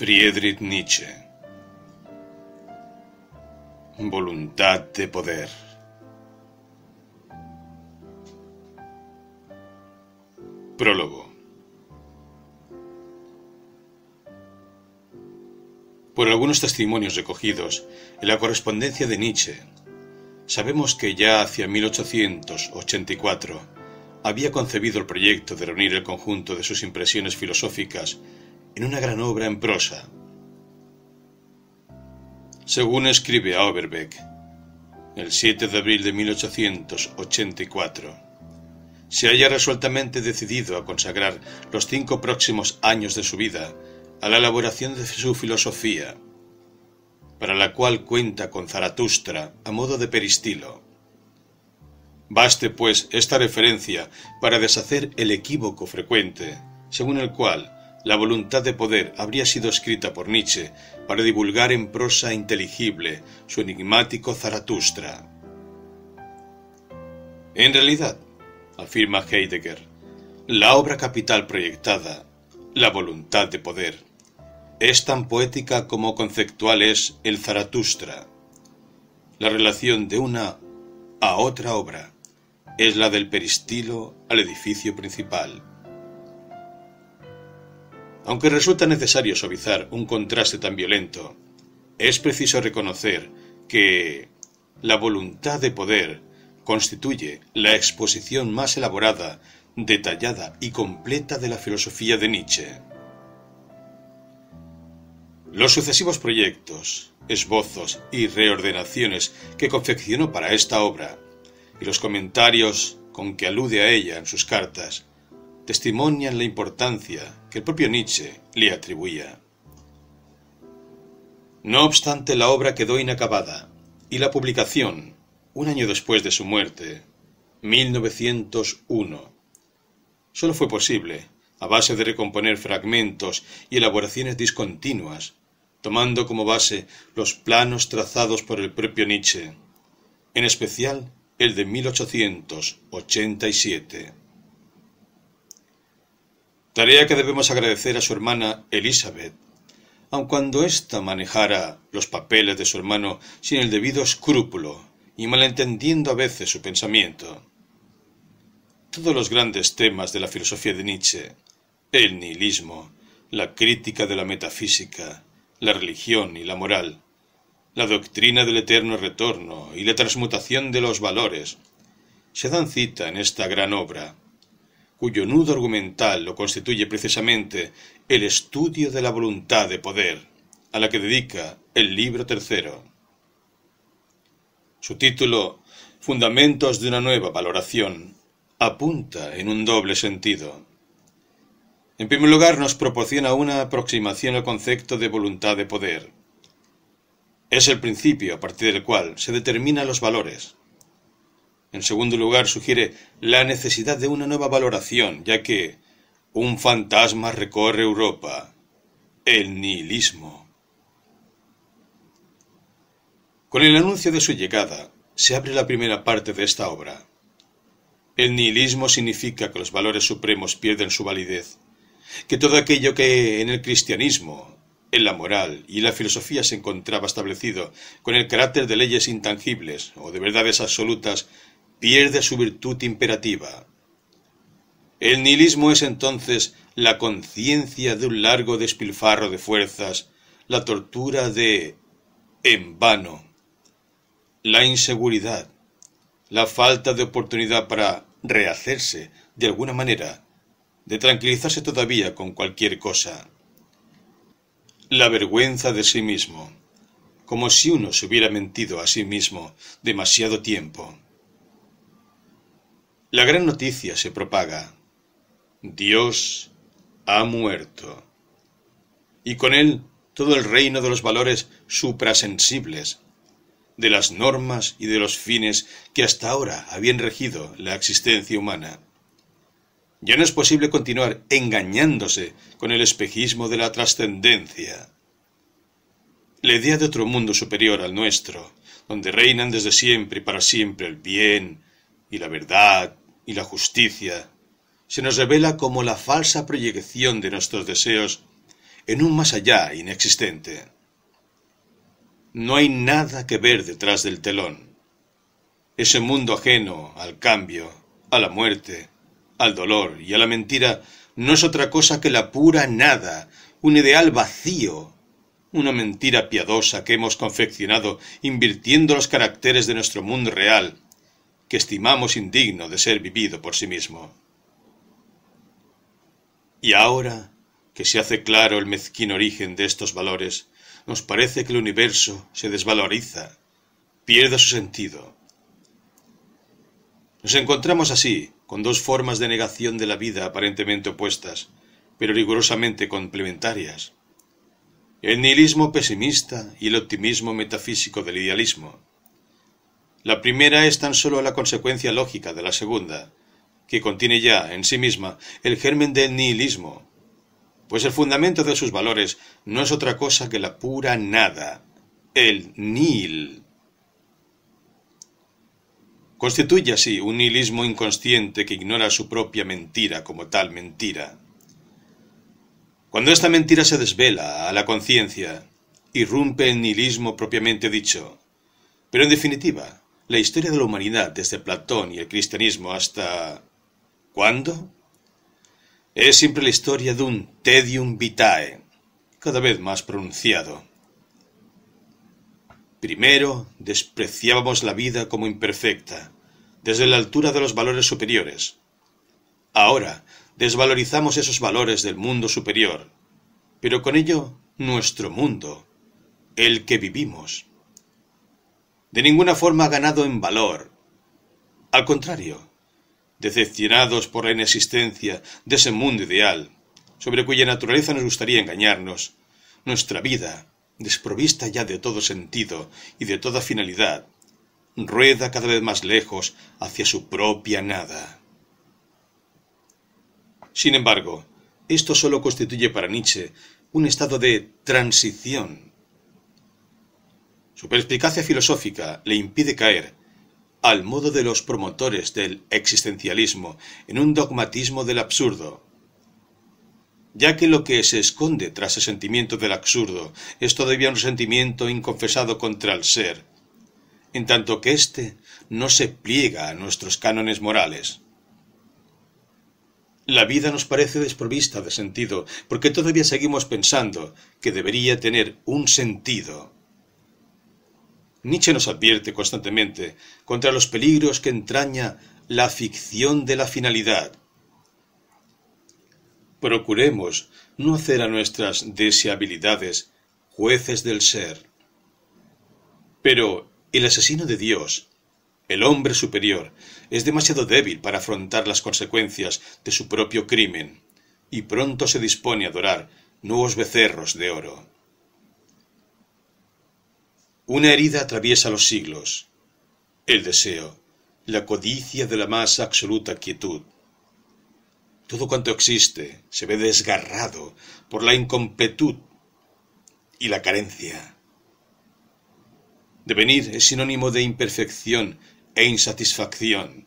Friedrich Nietzsche Voluntad de poder Prólogo Por algunos testimonios recogidos en la correspondencia de Nietzsche, sabemos que ya hacia 1884 había concebido el proyecto de reunir el conjunto de sus impresiones filosóficas en una gran obra en prosa. Según escribe Oberbeck... el 7 de abril de 1884, se halla resueltamente decidido a consagrar los cinco próximos años de su vida a la elaboración de su filosofía, para la cual cuenta con Zaratustra a modo de peristilo. Baste, pues, esta referencia para deshacer el equívoco frecuente, según el cual la voluntad de poder habría sido escrita por Nietzsche para divulgar en prosa inteligible su enigmático Zaratustra. En realidad, afirma Heidegger, la obra capital proyectada, la voluntad de poder, es tan poética como conceptual es el Zaratustra. La relación de una a otra obra es la del peristilo al edificio principal. Aunque resulta necesario suavizar un contraste tan violento, es preciso reconocer que la voluntad de poder constituye la exposición más elaborada, detallada y completa de la filosofía de Nietzsche. Los sucesivos proyectos, esbozos y reordenaciones que confeccionó para esta obra, y los comentarios con que alude a ella en sus cartas, testimonian la importancia que el propio Nietzsche le atribuía. No obstante, la obra quedó inacabada y la publicación, un año después de su muerte, 1901, solo fue posible a base de recomponer fragmentos y elaboraciones discontinuas, tomando como base los planos trazados por el propio Nietzsche, en especial el de 1887. Tarea que debemos agradecer a su hermana Elizabeth, aun cuando ésta manejara los papeles de su hermano sin el debido escrúpulo y malentendiendo a veces su pensamiento. Todos los grandes temas de la filosofía de Nietzsche, el nihilismo, la crítica de la metafísica, la religión y la moral, la doctrina del eterno retorno y la transmutación de los valores, se dan cita en esta gran obra, cuyo nudo argumental lo constituye precisamente el estudio de la voluntad de poder, a la que dedica el libro tercero. Su título, Fundamentos de una nueva valoración, apunta en un doble sentido. En primer lugar, nos proporciona una aproximación al concepto de voluntad de poder. Es el principio a partir del cual se determinan los valores, en segundo lugar, sugiere la necesidad de una nueva valoración, ya que un fantasma recorre Europa, el nihilismo. Con el anuncio de su llegada, se abre la primera parte de esta obra. El nihilismo significa que los valores supremos pierden su validez, que todo aquello que en el cristianismo, en la moral y la filosofía se encontraba establecido con el carácter de leyes intangibles o de verdades absolutas pierde su virtud imperativa. El nihilismo es entonces la conciencia de un largo despilfarro de fuerzas, la tortura de en vano, la inseguridad, la falta de oportunidad para rehacerse de alguna manera, de tranquilizarse todavía con cualquier cosa. La vergüenza de sí mismo, como si uno se hubiera mentido a sí mismo demasiado tiempo. La gran noticia se propaga. Dios ha muerto. Y con él todo el reino de los valores suprasensibles, de las normas y de los fines que hasta ahora habían regido la existencia humana. Ya no es posible continuar engañándose con el espejismo de la trascendencia. La idea de otro mundo superior al nuestro, donde reinan desde siempre y para siempre el bien y la verdad y la justicia se nos revela como la falsa proyección de nuestros deseos en un más allá inexistente. No hay nada que ver detrás del telón. Ese mundo ajeno al cambio, a la muerte, al dolor y a la mentira no es otra cosa que la pura nada, un ideal vacío, una mentira piadosa que hemos confeccionado invirtiendo los caracteres de nuestro mundo real que estimamos indigno de ser vivido por sí mismo. Y ahora que se hace claro el mezquino origen de estos valores, nos parece que el universo se desvaloriza, pierde su sentido. Nos encontramos así, con dos formas de negación de la vida aparentemente opuestas, pero rigurosamente complementarias. El nihilismo pesimista y el optimismo metafísico del idealismo. La primera es tan solo la consecuencia lógica de la segunda, que contiene ya en sí misma el germen del nihilismo, pues el fundamento de sus valores no es otra cosa que la pura nada, el nihil. Constituye así un nihilismo inconsciente que ignora su propia mentira como tal mentira. Cuando esta mentira se desvela a la conciencia, irrumpe el nihilismo propiamente dicho, pero en definitiva, la historia de la humanidad desde Platón y el cristianismo hasta... ¿Cuándo? Es siempre la historia de un tedium vitae, cada vez más pronunciado. Primero, despreciábamos la vida como imperfecta, desde la altura de los valores superiores. Ahora, desvalorizamos esos valores del mundo superior, pero con ello nuestro mundo, el que vivimos de ninguna forma ha ganado en valor. Al contrario, decepcionados por la inexistencia de ese mundo ideal, sobre cuya naturaleza nos gustaría engañarnos, nuestra vida, desprovista ya de todo sentido y de toda finalidad, rueda cada vez más lejos hacia su propia nada. Sin embargo, esto solo constituye para Nietzsche un estado de transición su perspicacia filosófica le impide caer, al modo de los promotores del existencialismo, en un dogmatismo del absurdo, ya que lo que se esconde tras el sentimiento del absurdo es todavía un sentimiento inconfesado contra el ser, en tanto que éste no se pliega a nuestros cánones morales. La vida nos parece desprovista de sentido, porque todavía seguimos pensando que debería tener un sentido. Nietzsche nos advierte constantemente contra los peligros que entraña la ficción de la finalidad. Procuremos no hacer a nuestras deseabilidades jueces del ser. Pero el asesino de Dios, el hombre superior, es demasiado débil para afrontar las consecuencias de su propio crimen, y pronto se dispone a adorar nuevos becerros de oro. Una herida atraviesa los siglos. El deseo, la codicia de la más absoluta quietud. Todo cuanto existe se ve desgarrado por la incompletud y la carencia. Devenir es sinónimo de imperfección e insatisfacción.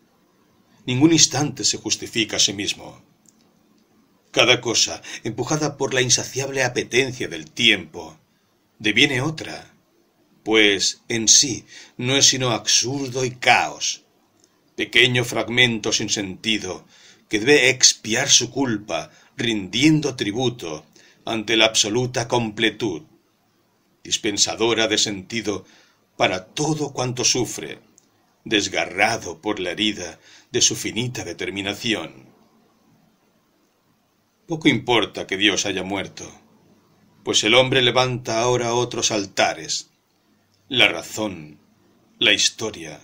Ningún instante se justifica a sí mismo. Cada cosa, empujada por la insaciable apetencia del tiempo, deviene otra pues en sí no es sino absurdo y caos, pequeño fragmento sin sentido, que debe expiar su culpa, rindiendo tributo ante la absoluta completud, dispensadora de sentido para todo cuanto sufre, desgarrado por la herida de su finita determinación. Poco importa que Dios haya muerto, pues el hombre levanta ahora otros altares, la razón, la historia,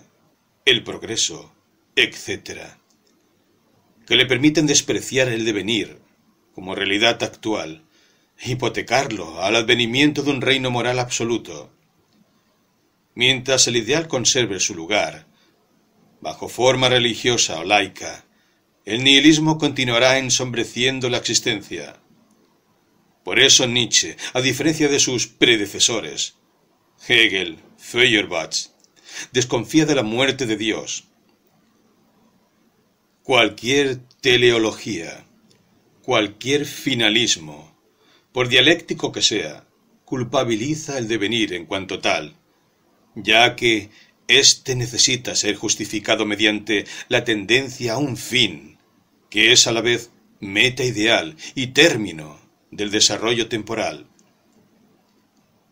el progreso, etc., que le permiten despreciar el devenir como realidad actual, hipotecarlo al advenimiento de un reino moral absoluto. Mientras el ideal conserve su lugar, bajo forma religiosa o laica, el nihilismo continuará ensombreciendo la existencia. Por eso Nietzsche, a diferencia de sus predecesores, Hegel, Feuerbach, desconfía de la muerte de Dios. Cualquier teleología, cualquier finalismo, por dialéctico que sea, culpabiliza el devenir en cuanto tal, ya que éste necesita ser justificado mediante la tendencia a un fin, que es a la vez meta ideal y término del desarrollo temporal.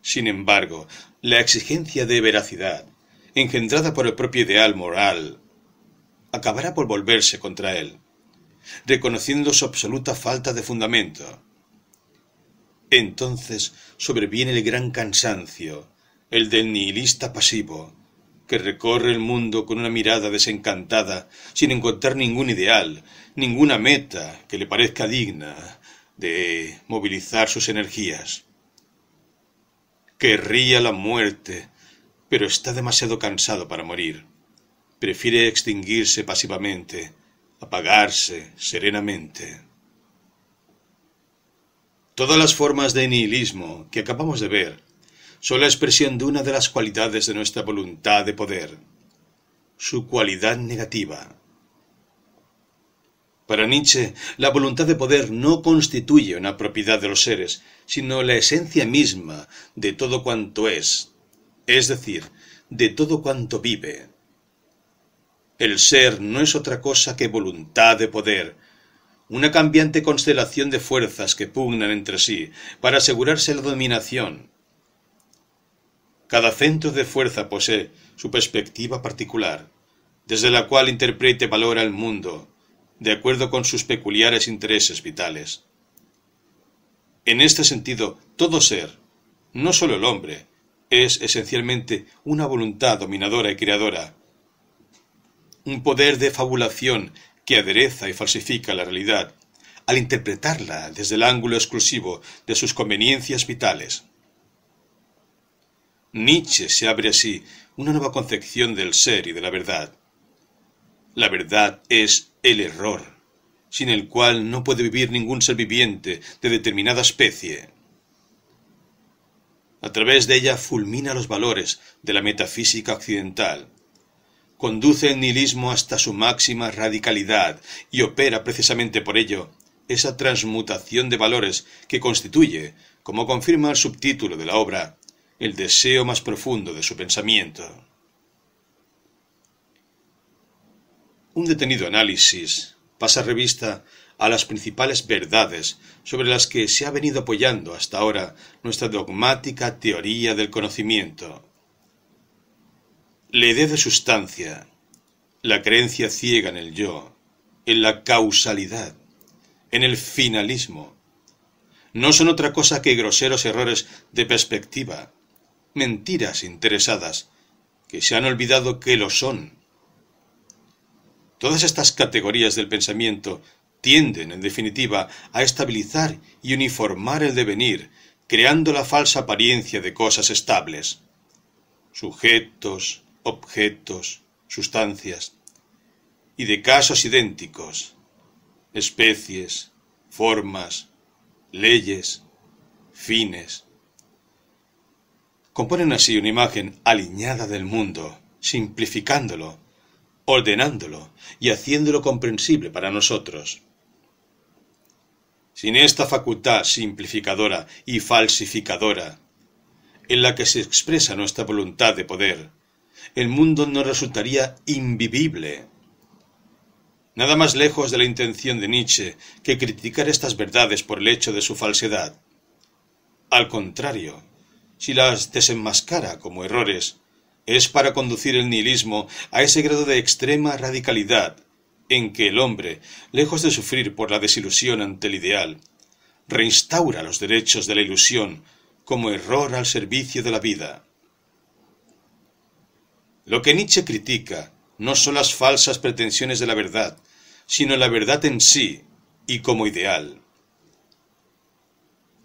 Sin embargo, la exigencia de veracidad, engendrada por el propio ideal moral, acabará por volverse contra él, reconociendo su absoluta falta de fundamento. Entonces sobreviene el gran cansancio, el del nihilista pasivo, que recorre el mundo con una mirada desencantada, sin encontrar ningún ideal, ninguna meta que le parezca digna de movilizar sus energías. Querría la muerte, pero está demasiado cansado para morir. Prefiere extinguirse pasivamente, apagarse serenamente. Todas las formas de nihilismo que acabamos de ver son la expresión de una de las cualidades de nuestra voluntad de poder, su cualidad negativa, para Nietzsche, la voluntad de poder no constituye una propiedad de los seres, sino la esencia misma de todo cuanto es, es decir, de todo cuanto vive. El ser no es otra cosa que voluntad de poder, una cambiante constelación de fuerzas que pugnan entre sí para asegurarse la dominación. Cada centro de fuerza posee su perspectiva particular, desde la cual interprete valor valora el mundo, de acuerdo con sus peculiares intereses vitales. En este sentido, todo ser, no solo el hombre, es esencialmente una voluntad dominadora y creadora, un poder de fabulación que adereza y falsifica la realidad, al interpretarla desde el ángulo exclusivo de sus conveniencias vitales. Nietzsche se abre así una nueva concepción del ser y de la verdad. La verdad es el error, sin el cual no puede vivir ningún ser viviente de determinada especie. A través de ella fulmina los valores de la metafísica occidental, conduce el nihilismo hasta su máxima radicalidad y opera precisamente por ello esa transmutación de valores que constituye, como confirma el subtítulo de la obra, el deseo más profundo de su pensamiento. Un detenido análisis pasa revista a las principales verdades sobre las que se ha venido apoyando hasta ahora nuestra dogmática teoría del conocimiento. La idea de sustancia, la creencia ciega en el yo, en la causalidad, en el finalismo, no son otra cosa que groseros errores de perspectiva, mentiras interesadas, que se han olvidado que lo son Todas estas categorías del pensamiento tienden, en definitiva, a estabilizar y uniformar el devenir, creando la falsa apariencia de cosas estables. Sujetos, objetos, sustancias, y de casos idénticos, especies, formas, leyes, fines. Componen así una imagen aliñada del mundo, simplificándolo, ordenándolo y haciéndolo comprensible para nosotros. Sin esta facultad simplificadora y falsificadora, en la que se expresa nuestra voluntad de poder, el mundo no resultaría invivible. Nada más lejos de la intención de Nietzsche que criticar estas verdades por el hecho de su falsedad. Al contrario, si las desenmascara como errores, es para conducir el nihilismo a ese grado de extrema radicalidad en que el hombre, lejos de sufrir por la desilusión ante el ideal, reinstaura los derechos de la ilusión como error al servicio de la vida. Lo que Nietzsche critica no son las falsas pretensiones de la verdad, sino la verdad en sí y como ideal.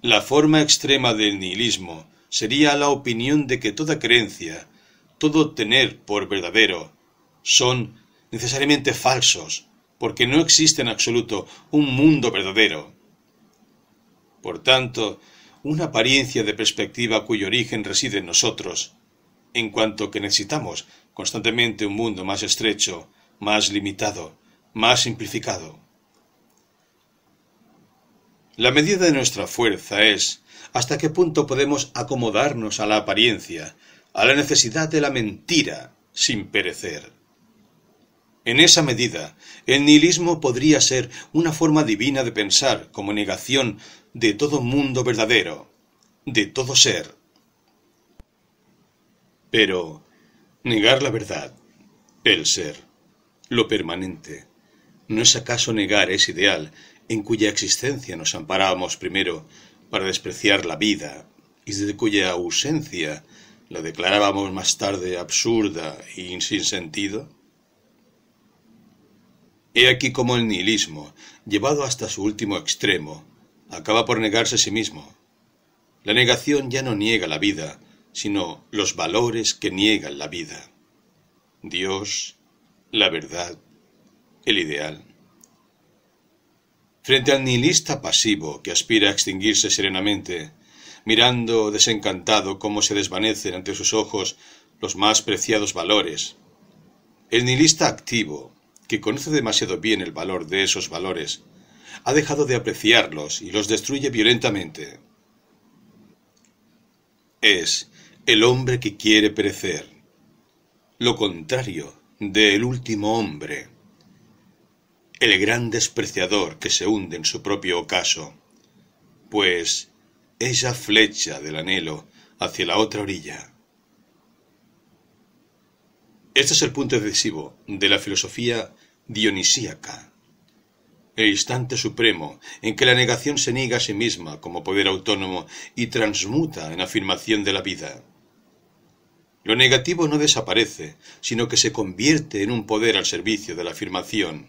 La forma extrema del nihilismo sería la opinión de que toda creencia, todo tener por verdadero, son necesariamente falsos, porque no existe en absoluto un mundo verdadero. Por tanto, una apariencia de perspectiva cuyo origen reside en nosotros, en cuanto que necesitamos constantemente un mundo más estrecho, más limitado, más simplificado. La medida de nuestra fuerza es hasta qué punto podemos acomodarnos a la apariencia, a la necesidad de la mentira sin perecer. En esa medida, el nihilismo podría ser una forma divina de pensar como negación de todo mundo verdadero, de todo ser. Pero negar la verdad, el ser, lo permanente, ¿no es acaso negar ese ideal en cuya existencia nos amparábamos primero para despreciar la vida y desde cuya ausencia la declarábamos más tarde absurda y e sin sentido? He aquí como el nihilismo, llevado hasta su último extremo, acaba por negarse a sí mismo. La negación ya no niega la vida, sino los valores que niegan la vida. Dios, la verdad, el ideal. Frente al nihilista pasivo que aspira a extinguirse serenamente, mirando desencantado cómo se desvanecen ante sus ojos los más preciados valores. El nihilista activo, que conoce demasiado bien el valor de esos valores, ha dejado de apreciarlos y los destruye violentamente. Es el hombre que quiere perecer, lo contrario del último hombre, el gran despreciador que se hunde en su propio ocaso, pues ella flecha del anhelo hacia la otra orilla. Este es el punto decisivo de la filosofía dionisíaca. El instante supremo en que la negación se niega a sí misma como poder autónomo y transmuta en afirmación de la vida. Lo negativo no desaparece, sino que se convierte en un poder al servicio de la afirmación,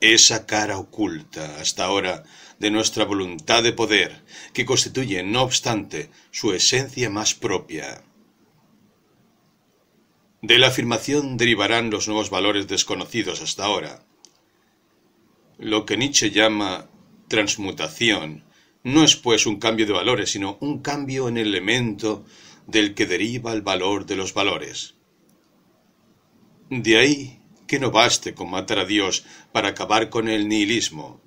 esa cara oculta hasta ahora de nuestra voluntad de poder, que constituye, no obstante, su esencia más propia. De la afirmación derivarán los nuevos valores desconocidos hasta ahora. Lo que Nietzsche llama transmutación no es pues un cambio de valores, sino un cambio en el elemento del que deriva el valor de los valores. De ahí que no baste con matar a Dios para acabar con el nihilismo.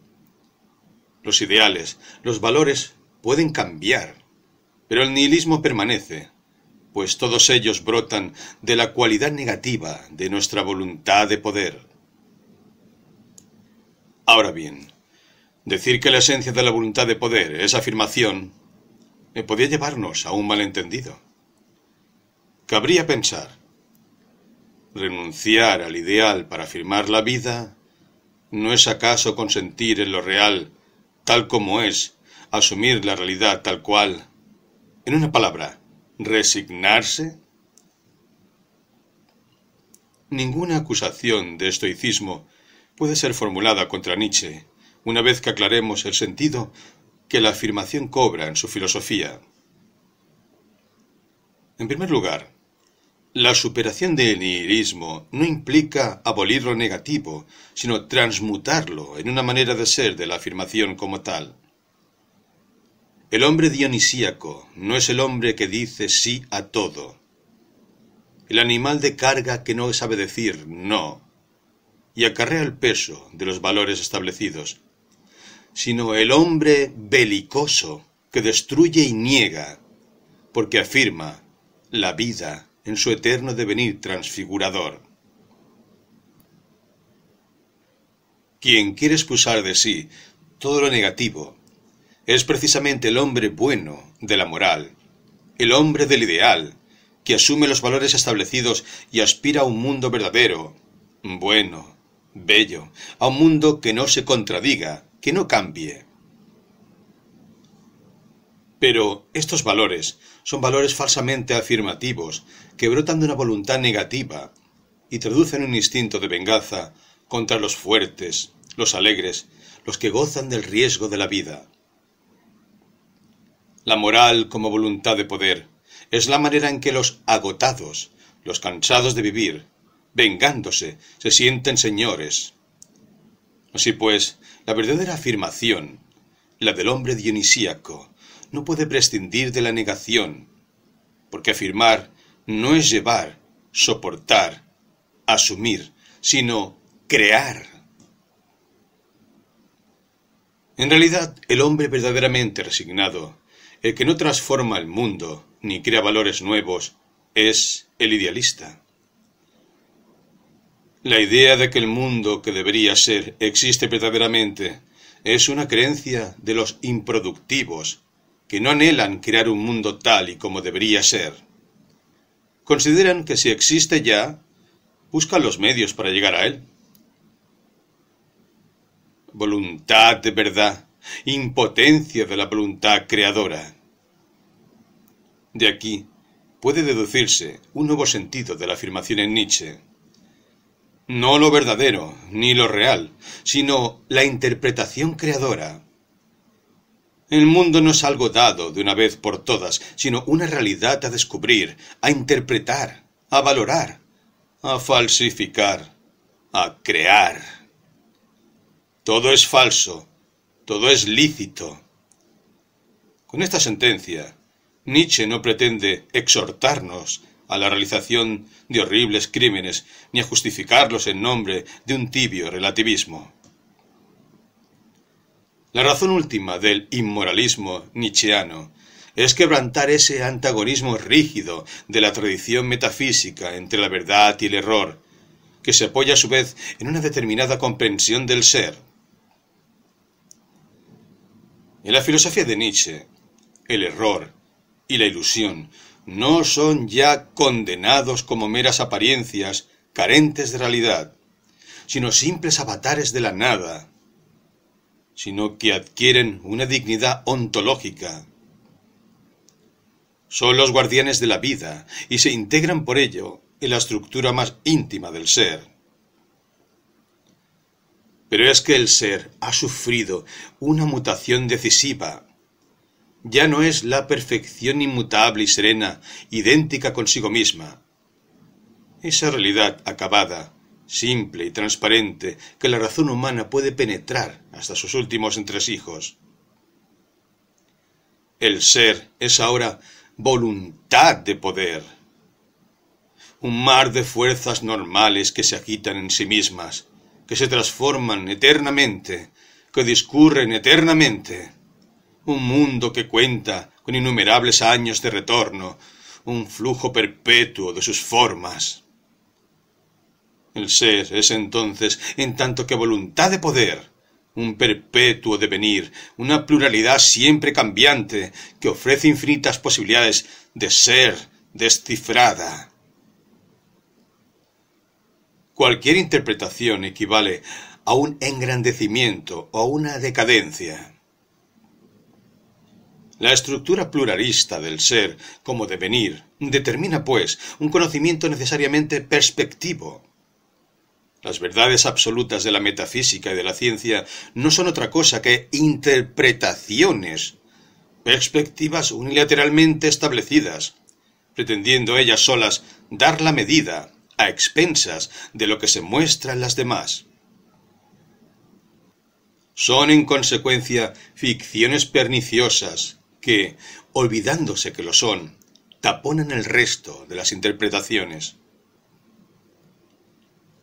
Los ideales, los valores pueden cambiar, pero el nihilismo permanece, pues todos ellos brotan de la cualidad negativa de nuestra voluntad de poder. Ahora bien, decir que la esencia de la voluntad de poder es afirmación podía llevarnos a un malentendido. Cabría pensar Renunciar al ideal para afirmar la vida, ¿no es acaso consentir en lo real, tal como es, asumir la realidad tal cual? En una palabra, resignarse. Ninguna acusación de estoicismo puede ser formulada contra Nietzsche, una vez que aclaremos el sentido que la afirmación cobra en su filosofía. En primer lugar, la superación del nihilismo no implica abolir lo negativo, sino transmutarlo en una manera de ser de la afirmación como tal. El hombre dionisíaco no es el hombre que dice sí a todo. El animal de carga que no sabe decir no y acarrea el peso de los valores establecidos, sino el hombre belicoso que destruye y niega, porque afirma la vida en su eterno devenir transfigurador. Quien quiere expulsar de sí todo lo negativo es precisamente el hombre bueno de la moral, el hombre del ideal, que asume los valores establecidos y aspira a un mundo verdadero, bueno, bello, a un mundo que no se contradiga, que no cambie. Pero estos valores son valores falsamente afirmativos, que brotan de una voluntad negativa y traducen un instinto de venganza contra los fuertes, los alegres, los que gozan del riesgo de la vida. La moral como voluntad de poder es la manera en que los agotados, los cansados de vivir, vengándose, se sienten señores. Así pues, la verdadera afirmación, la del hombre dionisíaco, no puede prescindir de la negación, porque afirmar no es llevar, soportar, asumir, sino crear. En realidad, el hombre verdaderamente resignado, el que no transforma el mundo ni crea valores nuevos, es el idealista. La idea de que el mundo que debería ser existe verdaderamente es una creencia de los improductivos, que no anhelan crear un mundo tal y como debería ser. Consideran que si existe ya, buscan los medios para llegar a él. Voluntad de verdad, impotencia de la voluntad creadora. De aquí puede deducirse un nuevo sentido de la afirmación en Nietzsche. No lo verdadero, ni lo real, sino la interpretación creadora el mundo no es algo dado de una vez por todas, sino una realidad a descubrir, a interpretar, a valorar, a falsificar, a crear. Todo es falso, todo es lícito. Con esta sentencia, Nietzsche no pretende exhortarnos a la realización de horribles crímenes ni a justificarlos en nombre de un tibio relativismo. La razón última del inmoralismo nietzscheano es quebrantar ese antagonismo rígido de la tradición metafísica entre la verdad y el error, que se apoya a su vez en una determinada comprensión del ser. En la filosofía de Nietzsche, el error y la ilusión no son ya condenados como meras apariencias carentes de realidad, sino simples avatares de la nada, sino que adquieren una dignidad ontológica. Son los guardianes de la vida y se integran por ello en la estructura más íntima del ser. Pero es que el ser ha sufrido una mutación decisiva. Ya no es la perfección inmutable y serena, idéntica consigo misma. Esa realidad acabada simple y transparente, que la razón humana puede penetrar hasta sus últimos entresijos. El ser es ahora voluntad de poder, un mar de fuerzas normales que se agitan en sí mismas, que se transforman eternamente, que discurren eternamente, un mundo que cuenta con innumerables años de retorno, un flujo perpetuo de sus formas. El ser es entonces, en tanto que voluntad de poder, un perpetuo devenir, una pluralidad siempre cambiante que ofrece infinitas posibilidades de ser descifrada. Cualquier interpretación equivale a un engrandecimiento o a una decadencia. La estructura pluralista del ser como devenir determina, pues, un conocimiento necesariamente perspectivo, las verdades absolutas de la metafísica y de la ciencia no son otra cosa que interpretaciones, perspectivas unilateralmente establecidas, pretendiendo ellas solas dar la medida, a expensas de lo que se muestra en las demás. Son, en consecuencia, ficciones perniciosas que, olvidándose que lo son, taponan el resto de las interpretaciones.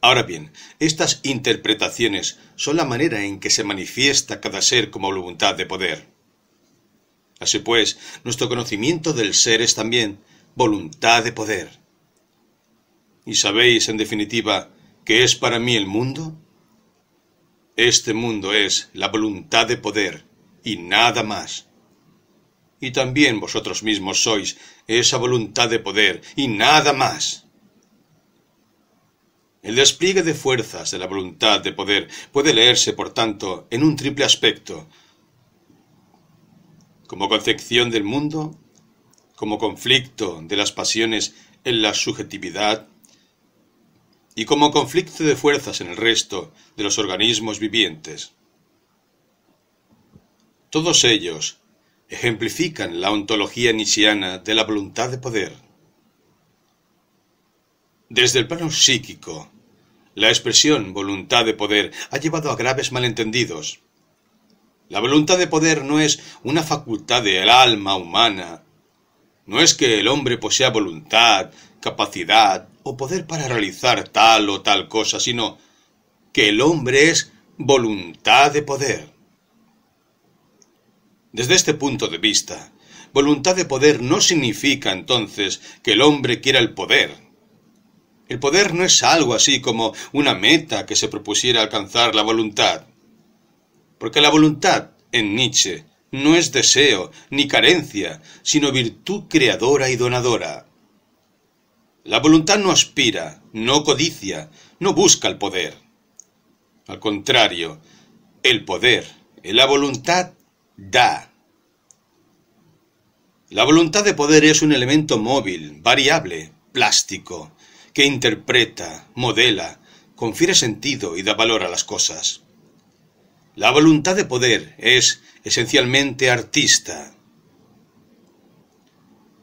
Ahora bien, estas interpretaciones son la manera en que se manifiesta cada ser como voluntad de poder. Así pues, nuestro conocimiento del ser es también voluntad de poder. ¿Y sabéis, en definitiva, qué es para mí el mundo? Este mundo es la voluntad de poder y nada más. Y también vosotros mismos sois esa voluntad de poder y nada más. El despliegue de fuerzas de la voluntad de poder puede leerse, por tanto, en un triple aspecto, como concepción del mundo, como conflicto de las pasiones en la subjetividad y como conflicto de fuerzas en el resto de los organismos vivientes. Todos ellos ejemplifican la ontología nisiana de la voluntad de poder. Desde el plano psíquico, la expresión voluntad de poder ha llevado a graves malentendidos. La voluntad de poder no es una facultad del alma humana. No es que el hombre posea voluntad, capacidad o poder para realizar tal o tal cosa, sino que el hombre es voluntad de poder. Desde este punto de vista, voluntad de poder no significa entonces que el hombre quiera el poder, el poder no es algo así como una meta que se propusiera alcanzar la voluntad. Porque la voluntad, en Nietzsche, no es deseo ni carencia, sino virtud creadora y donadora. La voluntad no aspira, no codicia, no busca el poder. Al contrario, el poder, la voluntad, da. La voluntad de poder es un elemento móvil, variable, plástico, que interpreta, modela, confiere sentido y da valor a las cosas. La voluntad de poder es esencialmente artista.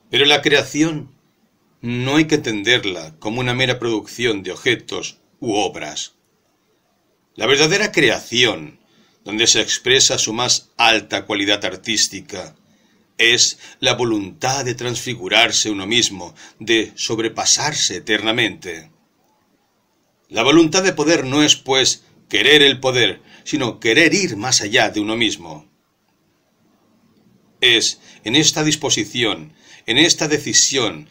Pero la creación no hay que entenderla como una mera producción de objetos u obras. La verdadera creación, donde se expresa su más alta cualidad artística, es la voluntad de transfigurarse uno mismo, de sobrepasarse eternamente. La voluntad de poder no es, pues, querer el poder, sino querer ir más allá de uno mismo. Es en esta disposición, en esta decisión,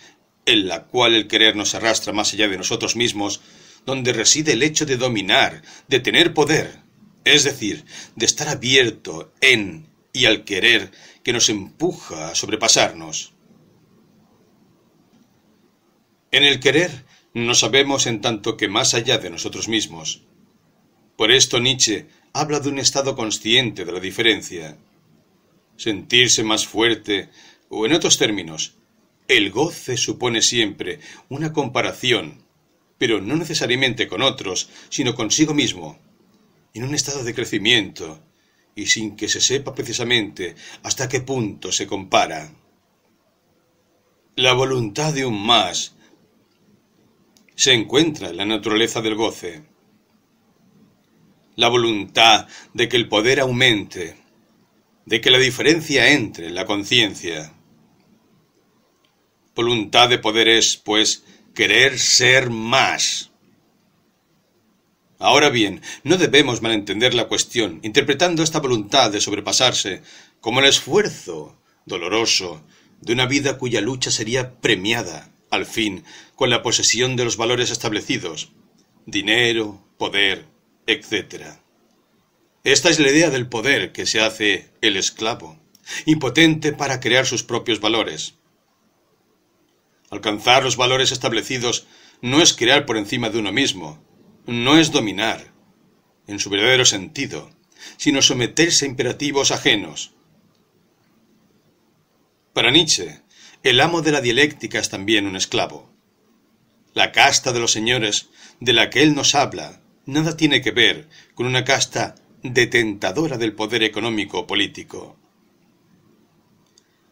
en la cual el querer nos arrastra más allá de nosotros mismos, donde reside el hecho de dominar, de tener poder, es decir, de estar abierto en y al querer que nos empuja a sobrepasarnos. En el querer no sabemos en tanto que más allá de nosotros mismos. Por esto Nietzsche habla de un estado consciente de la diferencia. Sentirse más fuerte, o en otros términos, el goce supone siempre una comparación, pero no necesariamente con otros, sino consigo mismo, en un estado de crecimiento, y sin que se sepa precisamente hasta qué punto se compara. La voluntad de un más se encuentra en la naturaleza del goce. La voluntad de que el poder aumente, de que la diferencia entre la conciencia. Voluntad de poder es, pues, querer ser más. Ahora bien, no debemos malentender la cuestión, interpretando esta voluntad de sobrepasarse como el esfuerzo doloroso de una vida cuya lucha sería premiada, al fin, con la posesión de los valores establecidos, dinero, poder, etc. Esta es la idea del poder que se hace el esclavo, impotente para crear sus propios valores. Alcanzar los valores establecidos no es crear por encima de uno mismo, no es dominar, en su verdadero sentido, sino someterse a imperativos ajenos. Para Nietzsche, el amo de la dialéctica es también un esclavo. La casta de los señores de la que él nos habla nada tiene que ver con una casta detentadora del poder económico o político.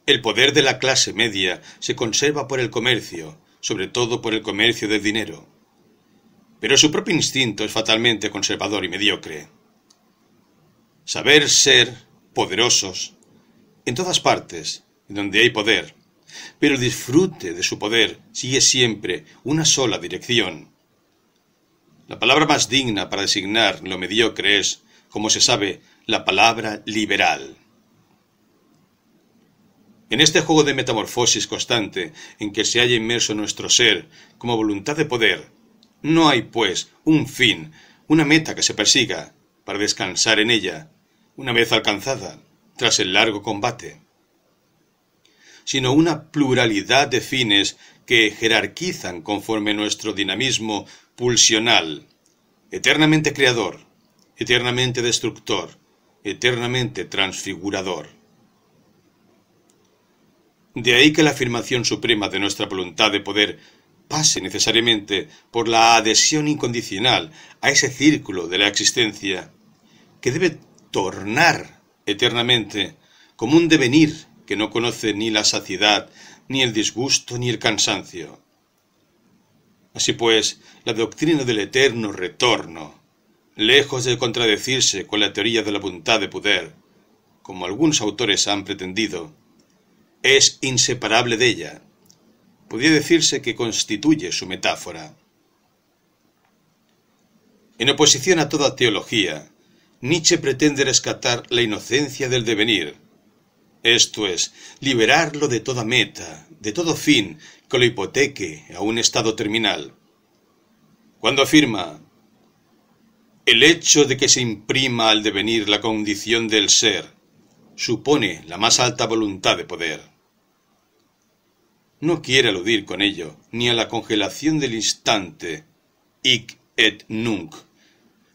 El poder de la clase media se conserva por el comercio, sobre todo por el comercio de dinero pero su propio instinto es fatalmente conservador y mediocre. Saber ser poderosos en todas partes, en donde hay poder, pero disfrute de su poder sigue siempre una sola dirección. La palabra más digna para designar lo mediocre es, como se sabe, la palabra liberal. En este juego de metamorfosis constante en que se halla inmerso nuestro ser como voluntad de poder, no hay, pues, un fin, una meta que se persiga, para descansar en ella, una vez alcanzada, tras el largo combate, sino una pluralidad de fines que jerarquizan conforme nuestro dinamismo pulsional, eternamente creador, eternamente destructor, eternamente transfigurador. De ahí que la afirmación suprema de nuestra voluntad de poder pase necesariamente por la adhesión incondicional a ese círculo de la existencia, que debe tornar eternamente como un devenir que no conoce ni la saciedad, ni el disgusto, ni el cansancio. Así pues, la doctrina del eterno retorno, lejos de contradecirse con la teoría de la voluntad de poder, como algunos autores han pretendido, es inseparable de ella podría decirse que constituye su metáfora. En oposición a toda teología, Nietzsche pretende rescatar la inocencia del devenir, esto es, liberarlo de toda meta, de todo fin que lo hipoteque a un estado terminal. Cuando afirma, el hecho de que se imprima al devenir la condición del ser supone la más alta voluntad de poder. No quiere aludir con ello ni a la congelación del instante, hic et nunc,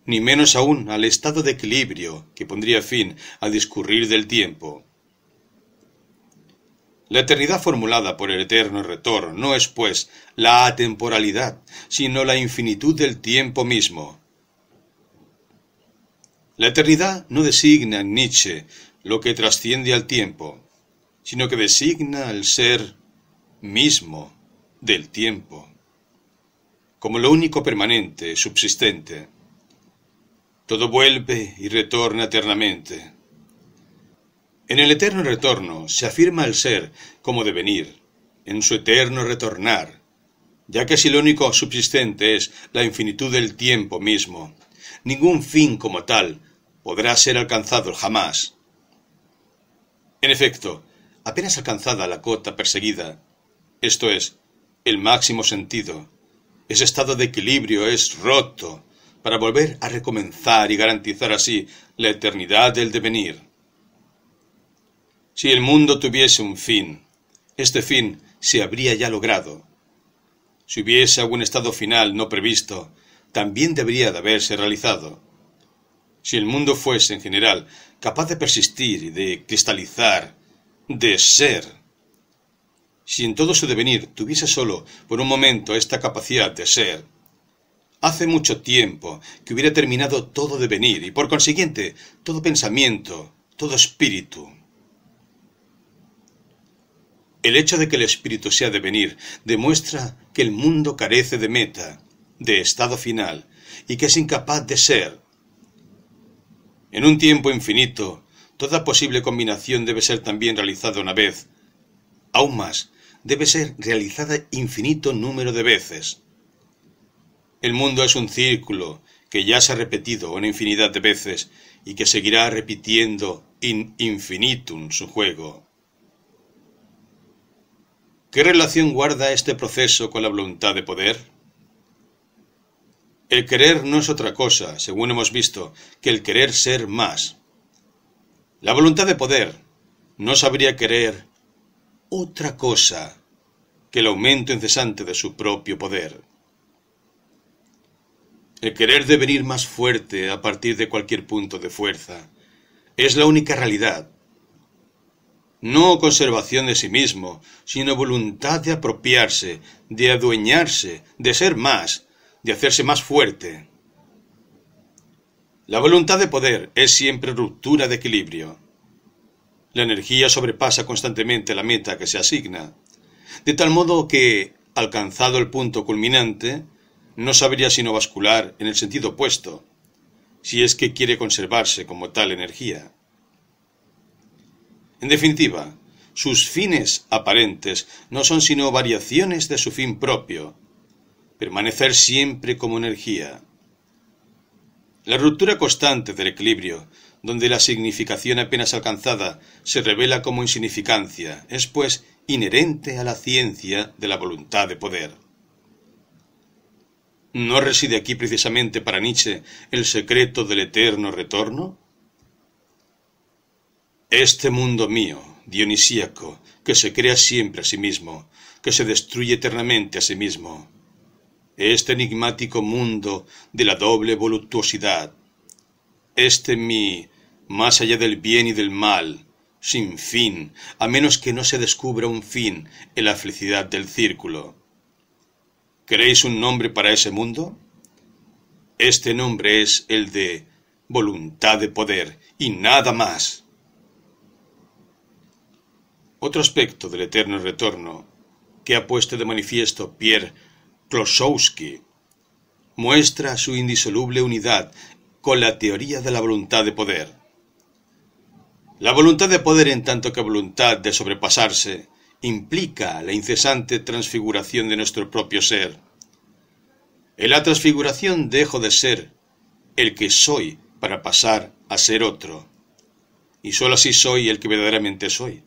ni menos aún al estado de equilibrio que pondría fin al discurrir del tiempo. La eternidad formulada por el eterno retorno no es, pues, la atemporalidad, sino la infinitud del tiempo mismo. La eternidad no designa en Nietzsche lo que trasciende al tiempo, sino que designa al ser mismo del tiempo, como lo único permanente, subsistente. Todo vuelve y retorna eternamente. En el eterno retorno se afirma el ser como devenir, en su eterno retornar, ya que si lo único subsistente es la infinitud del tiempo mismo, ningún fin como tal podrá ser alcanzado jamás. En efecto, apenas alcanzada la cota perseguida, esto es, el máximo sentido. Ese estado de equilibrio es roto para volver a recomenzar y garantizar así la eternidad del devenir. Si el mundo tuviese un fin, este fin se habría ya logrado. Si hubiese algún estado final no previsto, también debería de haberse realizado. Si el mundo fuese, en general, capaz de persistir y de cristalizar, de ser, si en todo su devenir tuviese solo por un momento esta capacidad de ser, hace mucho tiempo que hubiera terminado todo devenir y por consiguiente todo pensamiento, todo espíritu. El hecho de que el espíritu sea devenir demuestra que el mundo carece de meta, de estado final, y que es incapaz de ser. En un tiempo infinito, toda posible combinación debe ser también realizada una vez, aún más debe ser realizada infinito número de veces. El mundo es un círculo que ya se ha repetido una infinidad de veces y que seguirá repitiendo in infinitum su juego. ¿Qué relación guarda este proceso con la voluntad de poder? El querer no es otra cosa, según hemos visto, que el querer ser más. La voluntad de poder no sabría querer otra cosa que el aumento incesante de su propio poder. El querer devenir más fuerte a partir de cualquier punto de fuerza es la única realidad. No conservación de sí mismo, sino voluntad de apropiarse, de adueñarse, de ser más, de hacerse más fuerte. La voluntad de poder es siempre ruptura de equilibrio. La energía sobrepasa constantemente la meta que se asigna, de tal modo que, alcanzado el punto culminante, no sabría sino bascular en el sentido opuesto, si es que quiere conservarse como tal energía. En definitiva, sus fines aparentes no son sino variaciones de su fin propio, permanecer siempre como energía. La ruptura constante del equilibrio donde la significación apenas alcanzada se revela como insignificancia, es pues inherente a la ciencia de la voluntad de poder. ¿No reside aquí precisamente para Nietzsche el secreto del eterno retorno? Este mundo mío, dionisíaco, que se crea siempre a sí mismo, que se destruye eternamente a sí mismo, este enigmático mundo de la doble voluptuosidad, este mi más allá del bien y del mal, sin fin, a menos que no se descubra un fin en la felicidad del círculo. ¿Queréis un nombre para ese mundo? Este nombre es el de voluntad de poder y nada más. Otro aspecto del eterno retorno que ha puesto de manifiesto Pierre Klosowski muestra su indisoluble unidad con la teoría de la voluntad de poder. La voluntad de poder en tanto que voluntad de sobrepasarse implica la incesante transfiguración de nuestro propio ser. En la transfiguración dejo de ser el que soy para pasar a ser otro. Y sólo así soy el que verdaderamente soy.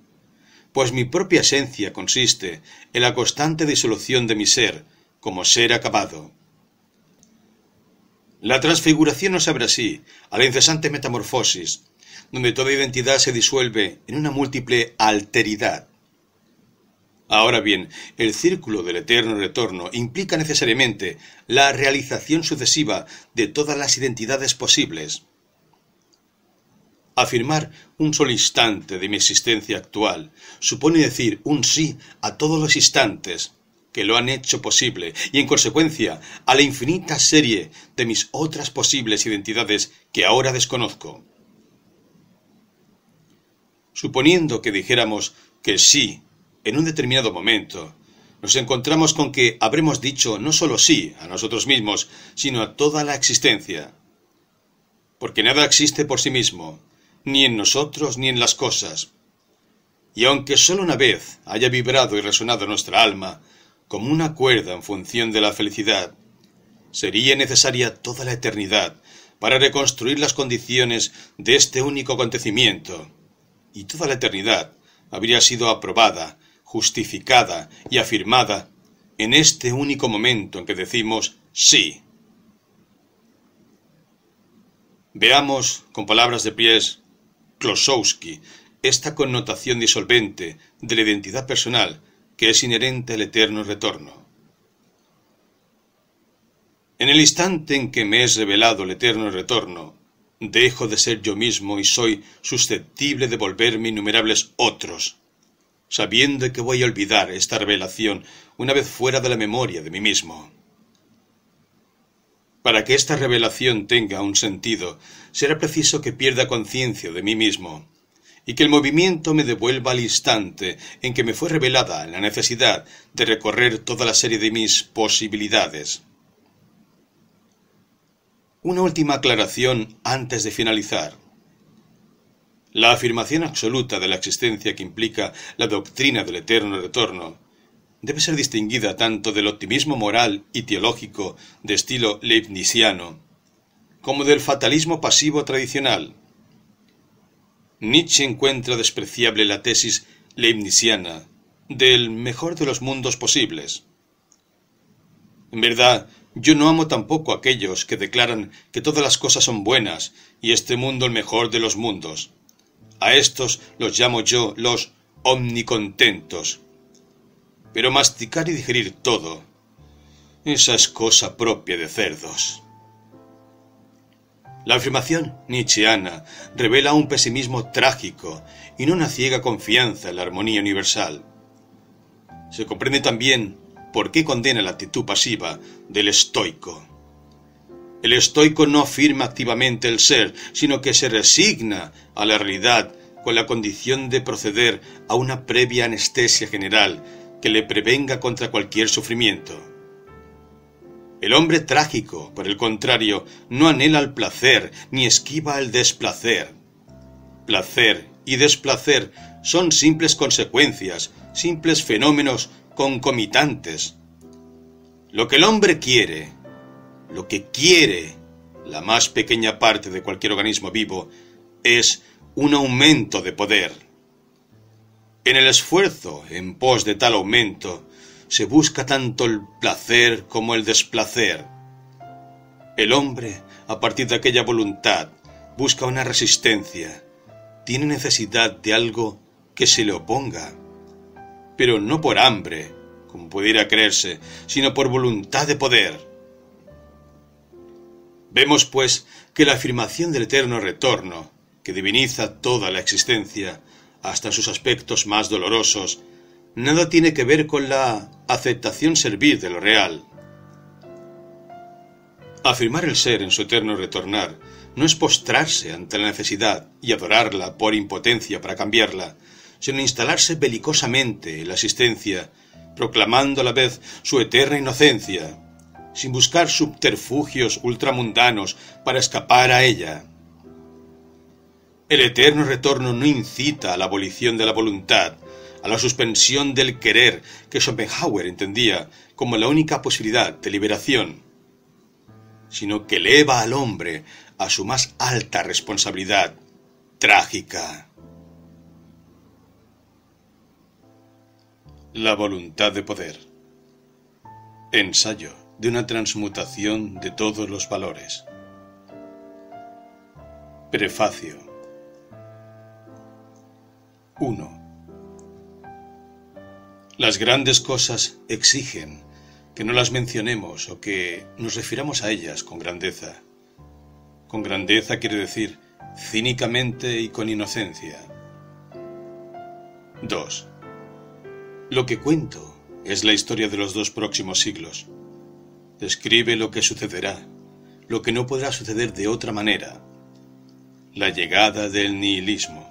Pues mi propia esencia consiste en la constante disolución de mi ser como ser acabado. La transfiguración nos abre así a la incesante metamorfosis donde toda identidad se disuelve en una múltiple alteridad. Ahora bien, el círculo del eterno retorno implica necesariamente la realización sucesiva de todas las identidades posibles. Afirmar un solo instante de mi existencia actual supone decir un sí a todos los instantes que lo han hecho posible y en consecuencia a la infinita serie de mis otras posibles identidades que ahora desconozco. Suponiendo que dijéramos que sí en un determinado momento, nos encontramos con que habremos dicho no solo sí a nosotros mismos, sino a toda la existencia. Porque nada existe por sí mismo, ni en nosotros ni en las cosas. Y aunque solo una vez haya vibrado y resonado nuestra alma, como una cuerda en función de la felicidad, sería necesaria toda la eternidad para reconstruir las condiciones de este único acontecimiento, y toda la eternidad habría sido aprobada, justificada y afirmada en este único momento en que decimos sí. Veamos, con palabras de Pies Klosowski, esta connotación disolvente de la identidad personal que es inherente al eterno retorno. En el instante en que me es revelado el eterno retorno, dejo de ser yo mismo y soy susceptible de volverme innumerables otros, sabiendo que voy a olvidar esta revelación una vez fuera de la memoria de mí mismo. Para que esta revelación tenga un sentido, será preciso que pierda conciencia de mí mismo, y que el movimiento me devuelva al instante en que me fue revelada la necesidad de recorrer toda la serie de mis posibilidades una última aclaración antes de finalizar. La afirmación absoluta de la existencia que implica la doctrina del eterno retorno debe ser distinguida tanto del optimismo moral y teológico de estilo leibniziano como del fatalismo pasivo tradicional. Nietzsche encuentra despreciable la tesis leibniziana del mejor de los mundos posibles. En verdad, yo no amo tampoco a aquellos que declaran que todas las cosas son buenas y este mundo el mejor de los mundos. A estos los llamo yo los omnicontentos. Pero masticar y digerir todo, esa es cosa propia de cerdos. La afirmación nietzscheana revela un pesimismo trágico y no una ciega confianza en la armonía universal. Se comprende también por qué condena la actitud pasiva del estoico. El estoico no afirma activamente el ser, sino que se resigna a la realidad con la condición de proceder a una previa anestesia general que le prevenga contra cualquier sufrimiento. El hombre trágico, por el contrario, no anhela el placer ni esquiva el desplacer. Placer y desplacer son simples consecuencias, simples fenómenos concomitantes. Lo que el hombre quiere, lo que quiere la más pequeña parte de cualquier organismo vivo, es un aumento de poder. En el esfuerzo en pos de tal aumento, se busca tanto el placer como el desplacer. El hombre, a partir de aquella voluntad, busca una resistencia, tiene necesidad de algo que se le oponga pero no por hambre, como pudiera creerse, sino por voluntad de poder. Vemos, pues, que la afirmación del eterno retorno, que diviniza toda la existencia, hasta sus aspectos más dolorosos, nada tiene que ver con la aceptación servil de lo real. Afirmar el ser en su eterno retornar no es postrarse ante la necesidad y adorarla por impotencia para cambiarla, sino instalarse belicosamente en la asistencia, proclamando a la vez su eterna inocencia, sin buscar subterfugios ultramundanos para escapar a ella. El eterno retorno no incita a la abolición de la voluntad, a la suspensión del querer que Schopenhauer entendía como la única posibilidad de liberación, sino que eleva al hombre a su más alta responsabilidad trágica. La voluntad de poder. Ensayo de una transmutación de todos los valores. Prefacio 1. Las grandes cosas exigen que no las mencionemos o que nos refiramos a ellas con grandeza. Con grandeza quiere decir cínicamente y con inocencia. 2. Lo que cuento es la historia de los dos próximos siglos. Describe lo que sucederá, lo que no podrá suceder de otra manera, la llegada del nihilismo.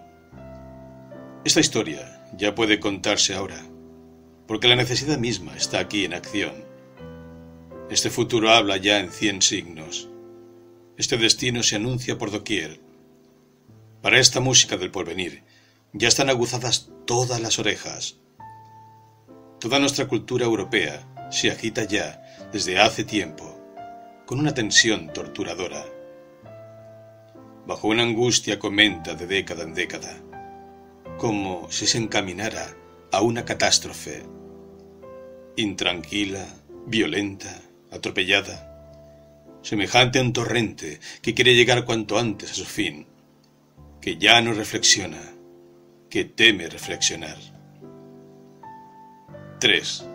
Esta historia ya puede contarse ahora, porque la necesidad misma está aquí en acción. Este futuro habla ya en cien signos. Este destino se anuncia por doquier. Para esta música del porvenir ya están aguzadas todas las orejas Toda nuestra cultura europea se agita ya desde hace tiempo, con una tensión torturadora. Bajo una angustia comenta de década en década, como si se encaminara a una catástrofe intranquila, violenta, atropellada, semejante a un torrente que quiere llegar cuanto antes a su fin, que ya no reflexiona, que teme reflexionar. 3.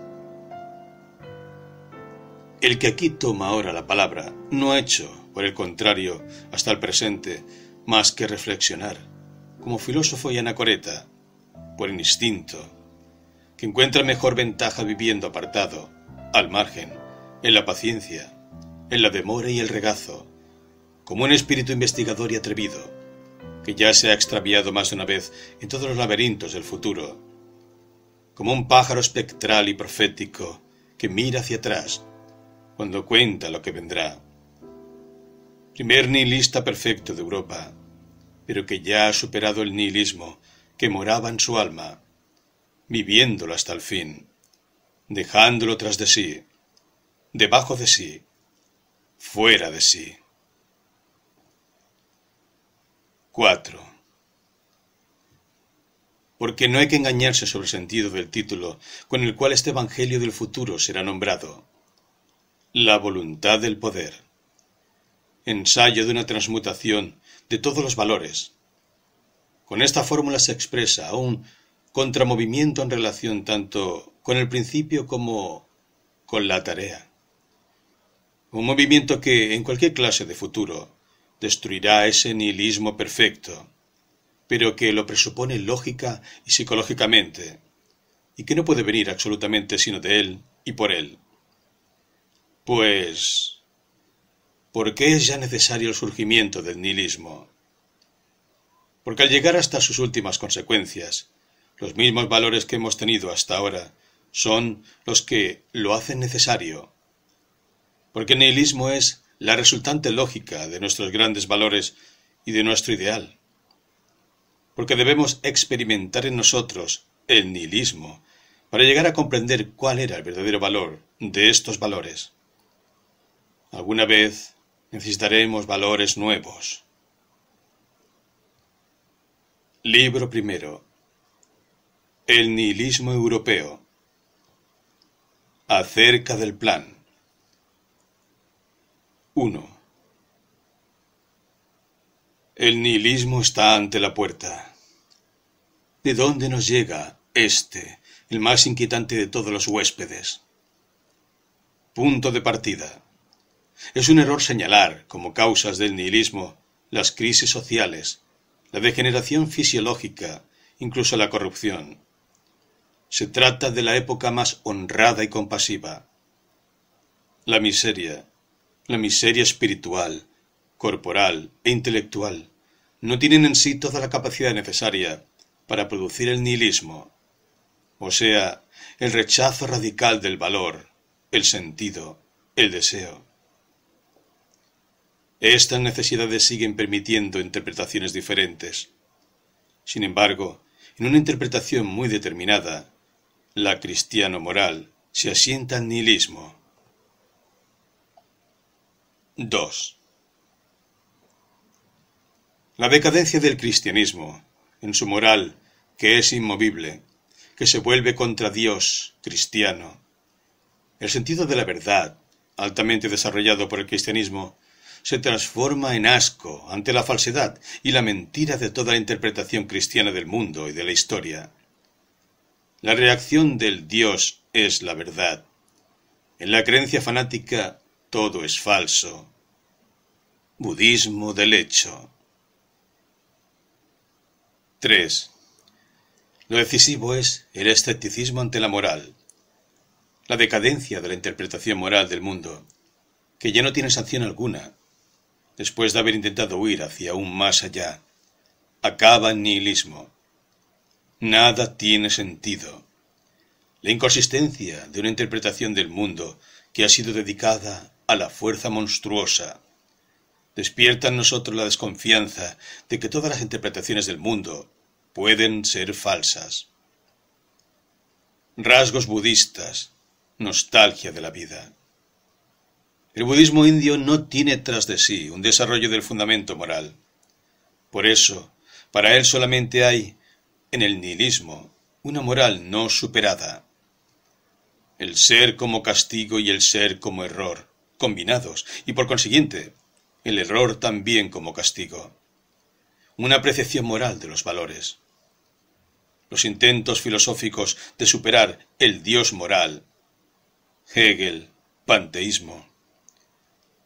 El que aquí toma ahora la palabra no ha hecho, por el contrario, hasta el presente, más que reflexionar, como filósofo y anacoreta, por el instinto, que encuentra mejor ventaja viviendo apartado, al margen, en la paciencia, en la demora y el regazo, como un espíritu investigador y atrevido, que ya se ha extraviado más de una vez en todos los laberintos del futuro, como un pájaro espectral y profético que mira hacia atrás cuando cuenta lo que vendrá. Primer nihilista perfecto de Europa, pero que ya ha superado el nihilismo que moraba en su alma, viviéndolo hasta el fin, dejándolo tras de sí, debajo de sí, fuera de sí porque no hay que engañarse sobre el sentido del título con el cual este Evangelio del futuro será nombrado. La voluntad del poder. Ensayo de una transmutación de todos los valores. Con esta fórmula se expresa un contramovimiento en relación tanto con el principio como con la tarea. Un movimiento que, en cualquier clase de futuro, destruirá ese nihilismo perfecto pero que lo presupone lógica y psicológicamente, y que no puede venir absolutamente sino de él y por él. Pues, ¿por qué es ya necesario el surgimiento del nihilismo? Porque al llegar hasta sus últimas consecuencias, los mismos valores que hemos tenido hasta ahora son los que lo hacen necesario. Porque el nihilismo es la resultante lógica de nuestros grandes valores y de nuestro ideal porque debemos experimentar en nosotros el nihilismo para llegar a comprender cuál era el verdadero valor de estos valores. Alguna vez necesitaremos valores nuevos. Libro primero. El nihilismo europeo. Acerca del plan. 1. El nihilismo está ante la puerta. ¿De dónde nos llega este, el más inquietante de todos los huéspedes? Punto de partida. Es un error señalar, como causas del nihilismo, las crisis sociales, la degeneración fisiológica, incluso la corrupción. Se trata de la época más honrada y compasiva. La miseria, la miseria espiritual, corporal e intelectual, no tienen en sí toda la capacidad necesaria para producir el nihilismo, o sea, el rechazo radical del valor, el sentido, el deseo. Estas necesidades siguen permitiendo interpretaciones diferentes. Sin embargo, en una interpretación muy determinada, la cristiano-moral se asienta al nihilismo. 2. La decadencia del cristianismo, en su moral, que es inmovible, que se vuelve contra Dios cristiano. El sentido de la verdad, altamente desarrollado por el cristianismo, se transforma en asco ante la falsedad y la mentira de toda la interpretación cristiana del mundo y de la historia. La reacción del Dios es la verdad. En la creencia fanática todo es falso. Budismo del hecho. 3. Lo decisivo es el escepticismo ante la moral, la decadencia de la interpretación moral del mundo, que ya no tiene sanción alguna, después de haber intentado huir hacia un más allá. Acaba en nihilismo. Nada tiene sentido. La inconsistencia de una interpretación del mundo que ha sido dedicada a la fuerza monstruosa, despierta en nosotros la desconfianza de que todas las interpretaciones del mundo pueden ser falsas. Rasgos budistas, nostalgia de la vida. El budismo indio no tiene tras de sí un desarrollo del fundamento moral. Por eso, para él solamente hay, en el nihilismo, una moral no superada. El ser como castigo y el ser como error, combinados, y por consiguiente, el error también como castigo, una apreciación moral de los valores. Los intentos filosóficos de superar el Dios moral, Hegel, panteísmo,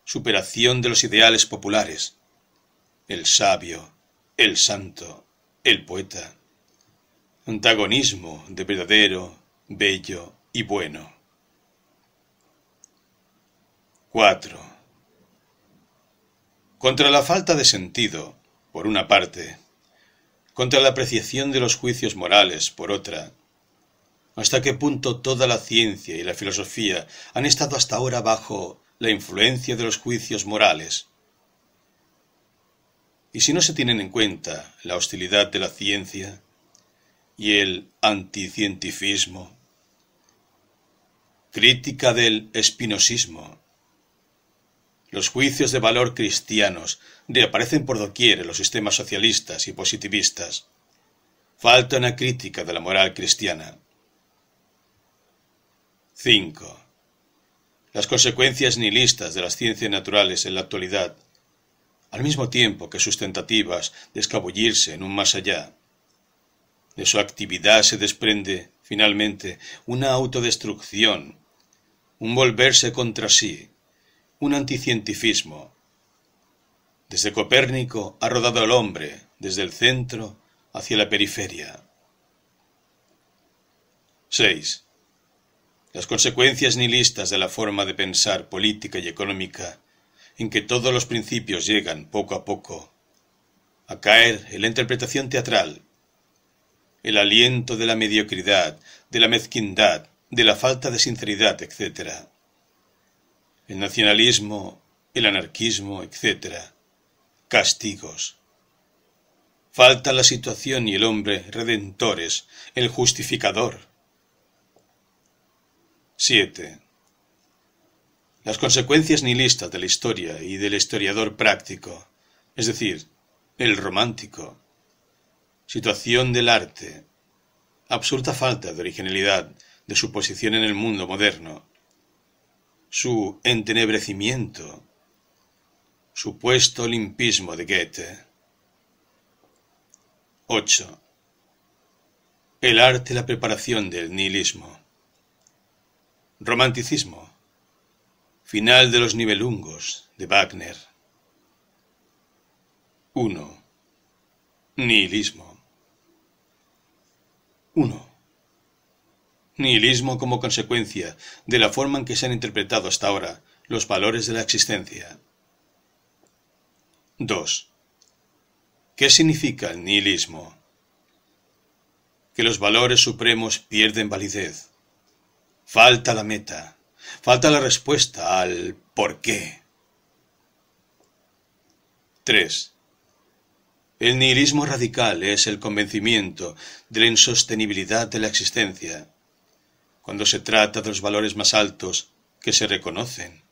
superación de los ideales populares, el sabio, el santo, el poeta, antagonismo de verdadero, bello y bueno. 4. Contra la falta de sentido, por una parte, contra la apreciación de los juicios morales, por otra, hasta qué punto toda la ciencia y la filosofía han estado hasta ahora bajo la influencia de los juicios morales. Y si no se tienen en cuenta la hostilidad de la ciencia y el anticientifismo, crítica del espinosismo, los juicios de valor cristianos reaparecen por doquier en los sistemas socialistas y positivistas. Falta una crítica de la moral cristiana. 5. Las consecuencias nihilistas de las ciencias naturales en la actualidad, al mismo tiempo que sus tentativas de escabullirse en un más allá. De su actividad se desprende, finalmente, una autodestrucción, un volverse contra sí, un anticientifismo. Desde Copérnico ha rodado al hombre, desde el centro hacia la periferia. 6. Las consecuencias nihilistas de la forma de pensar política y económica, en que todos los principios llegan poco a poco a caer en la interpretación teatral, el aliento de la mediocridad, de la mezquindad, de la falta de sinceridad, etc el nacionalismo, el anarquismo, etc. Castigos. Falta la situación y el hombre redentores, el justificador. 7. Las consecuencias nihilistas de la historia y del historiador práctico, es decir, el romántico. Situación del arte. absurda falta de originalidad de su posición en el mundo moderno su entenebrecimiento, supuesto limpismo de Goethe. 8. El arte la preparación del nihilismo. Romanticismo. Final de los nivelungos de Wagner. 1. Nihilismo. 1 nihilismo como consecuencia de la forma en que se han interpretado hasta ahora los valores de la existencia. 2. ¿Qué significa el nihilismo? Que los valores supremos pierden validez. Falta la meta. Falta la respuesta al por qué. 3. El nihilismo radical es el convencimiento de la insostenibilidad de la existencia cuando se trata de los valores más altos que se reconocen.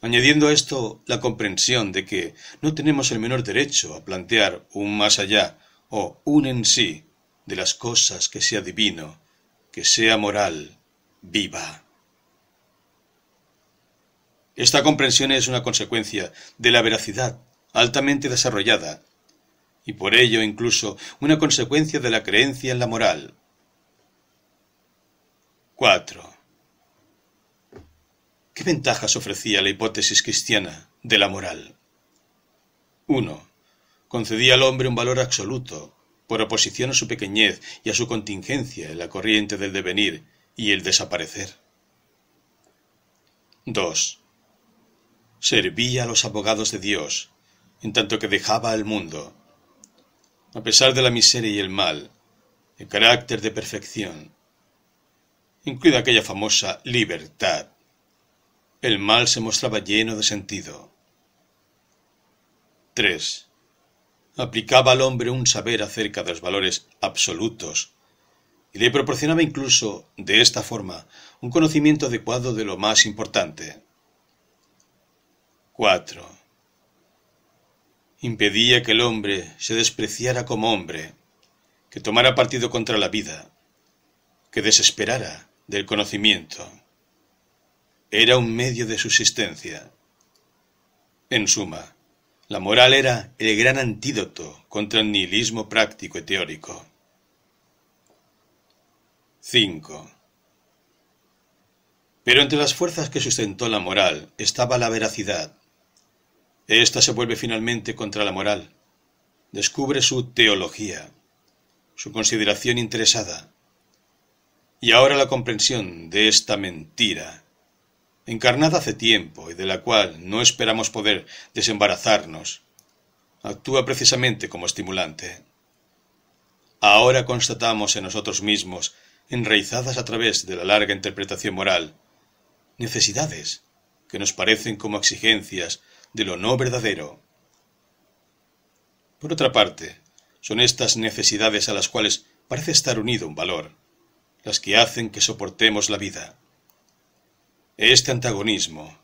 Añadiendo a esto la comprensión de que no tenemos el menor derecho a plantear un más allá o un en sí de las cosas que sea divino, que sea moral, viva. Esta comprensión es una consecuencia de la veracidad altamente desarrollada, y por ello incluso una consecuencia de la creencia en la moral, 4. ¿Qué ventajas ofrecía la hipótesis cristiana de la moral? 1. Concedía al hombre un valor absoluto, por oposición a su pequeñez y a su contingencia en la corriente del devenir y el desaparecer. 2. Servía a los abogados de Dios, en tanto que dejaba al mundo, a pesar de la miseria y el mal, el carácter de perfección, incluida aquella famosa libertad, el mal se mostraba lleno de sentido. 3. Aplicaba al hombre un saber acerca de los valores absolutos y le proporcionaba incluso, de esta forma, un conocimiento adecuado de lo más importante. 4. Impedía que el hombre se despreciara como hombre, que tomara partido contra la vida, que desesperara, del conocimiento. Era un medio de subsistencia. En suma, la moral era el gran antídoto contra el nihilismo práctico y teórico. 5. Pero entre las fuerzas que sustentó la moral estaba la veracidad. Esta se vuelve finalmente contra la moral. Descubre su teología, su consideración interesada, y ahora la comprensión de esta mentira, encarnada hace tiempo y de la cual no esperamos poder desembarazarnos, actúa precisamente como estimulante. Ahora constatamos en nosotros mismos, enraizadas a través de la larga interpretación moral, necesidades que nos parecen como exigencias de lo no verdadero. Por otra parte, son estas necesidades a las cuales parece estar unido un valor, las que hacen que soportemos la vida. Este antagonismo,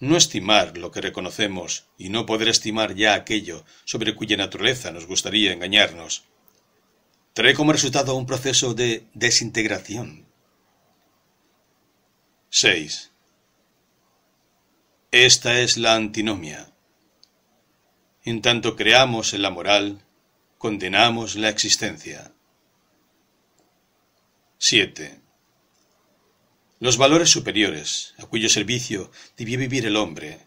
no estimar lo que reconocemos y no poder estimar ya aquello sobre cuya naturaleza nos gustaría engañarnos, trae como resultado un proceso de desintegración. 6. Esta es la antinomia. En tanto creamos en la moral, condenamos la existencia. 7. Los valores superiores, a cuyo servicio debía vivir el hombre,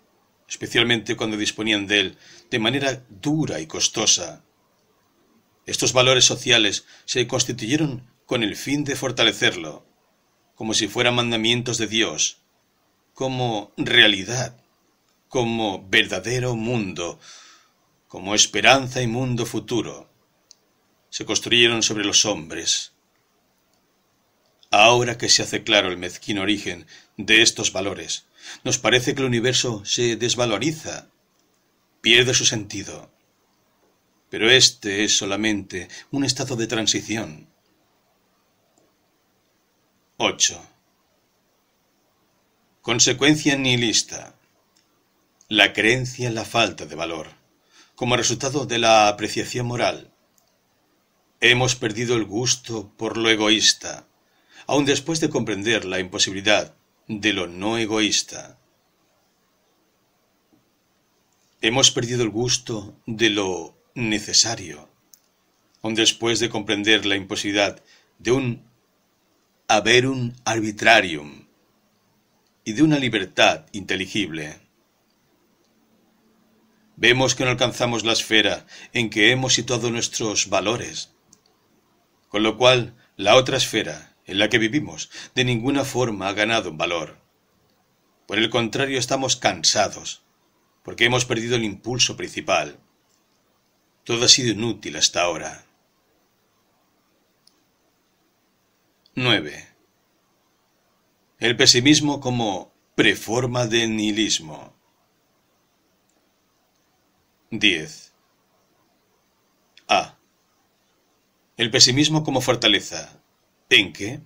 especialmente cuando disponían de él de manera dura y costosa. Estos valores sociales se constituyeron con el fin de fortalecerlo, como si fueran mandamientos de Dios, como realidad, como verdadero mundo, como esperanza y mundo futuro. Se construyeron sobre los hombres, Ahora que se hace claro el mezquino origen de estos valores, nos parece que el universo se desvaloriza, pierde su sentido. Pero este es solamente un estado de transición. 8. Consecuencia nihilista. La creencia en la falta de valor, como resultado de la apreciación moral. Hemos perdido el gusto por lo egoísta, aun después de comprender la imposibilidad de lo no egoísta. Hemos perdido el gusto de lo necesario, aun después de comprender la imposibilidad de un haberum arbitrarium y de una libertad inteligible. Vemos que no alcanzamos la esfera en que hemos situado nuestros valores, con lo cual la otra esfera, en la que vivimos de ninguna forma ha ganado un valor. Por el contrario, estamos cansados, porque hemos perdido el impulso principal. Todo ha sido inútil hasta ahora. 9. El pesimismo como preforma de nihilismo. 10. A. El pesimismo como fortaleza, que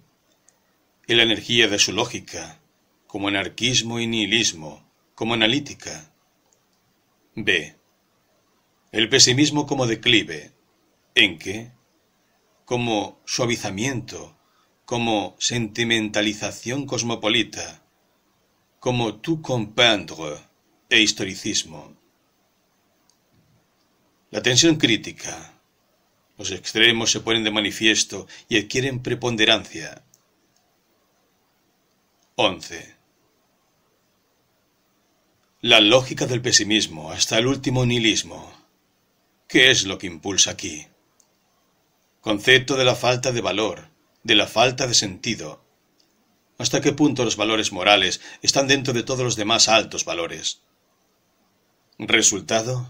en la energía de su lógica, como anarquismo y nihilismo, como analítica. B. El pesimismo como declive, ¿En que. como suavizamiento, como sentimentalización cosmopolita, como tout comprendre e historicismo. La tensión crítica, los extremos se ponen de manifiesto y adquieren preponderancia. 11. La lógica del pesimismo hasta el último nihilismo. ¿Qué es lo que impulsa aquí? Concepto de la falta de valor, de la falta de sentido. ¿Hasta qué punto los valores morales están dentro de todos los demás altos valores? Resultado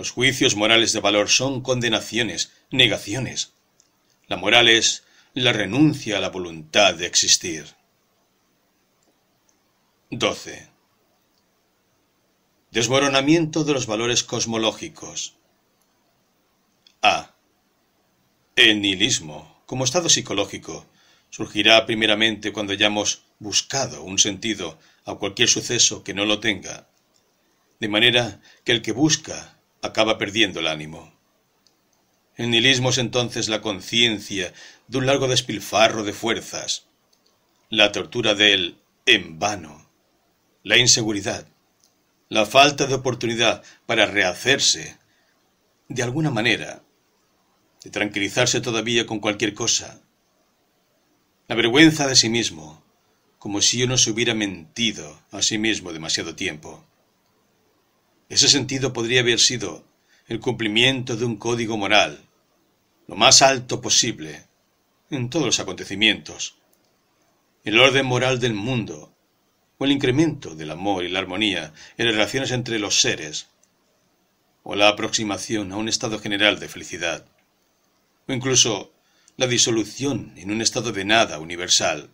los juicios morales de valor son condenaciones, negaciones. La moral es la renuncia a la voluntad de existir. 12. Desmoronamiento de los valores cosmológicos. A. El nihilismo, como estado psicológico, surgirá primeramente cuando hayamos buscado un sentido a cualquier suceso que no lo tenga. De manera que el que busca acaba perdiendo el ánimo. El nihilismo es entonces la conciencia de un largo despilfarro de fuerzas, la tortura del en vano, la inseguridad, la falta de oportunidad para rehacerse, de alguna manera, de tranquilizarse todavía con cualquier cosa, la vergüenza de sí mismo, como si uno se hubiera mentido a sí mismo demasiado tiempo. Ese sentido podría haber sido el cumplimiento de un código moral, lo más alto posible, en todos los acontecimientos, el orden moral del mundo, o el incremento del amor y la armonía en las relaciones entre los seres, o la aproximación a un estado general de felicidad, o incluso la disolución en un estado de nada universal.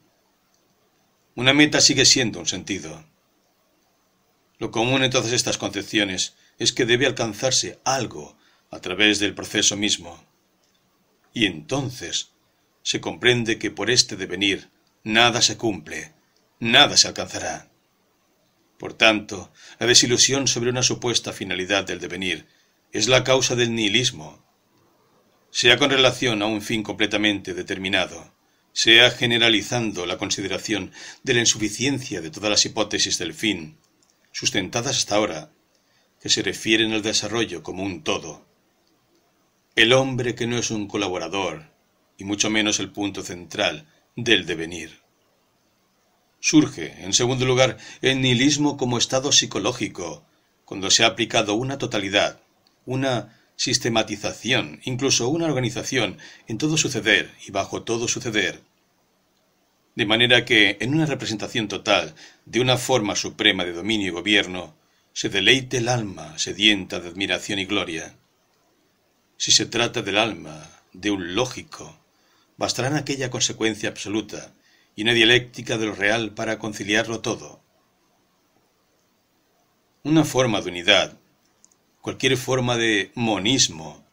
Una meta sigue siendo un sentido, lo común en todas estas concepciones es que debe alcanzarse algo a través del proceso mismo. Y entonces se comprende que por este devenir nada se cumple, nada se alcanzará. Por tanto, la desilusión sobre una supuesta finalidad del devenir es la causa del nihilismo, sea con relación a un fin completamente determinado, sea generalizando la consideración de la insuficiencia de todas las hipótesis del fin, sustentadas hasta ahora, que se refieren al desarrollo como un todo. El hombre que no es un colaborador, y mucho menos el punto central del devenir. Surge, en segundo lugar, el nihilismo como estado psicológico, cuando se ha aplicado una totalidad, una sistematización, incluso una organización, en todo suceder y bajo todo suceder, de manera que, en una representación total de una forma suprema de dominio y gobierno, se deleite el alma sedienta de admiración y gloria. Si se trata del alma, de un lógico, bastarán aquella consecuencia absoluta y una dialéctica de lo real para conciliarlo todo. Una forma de unidad, cualquier forma de monismo,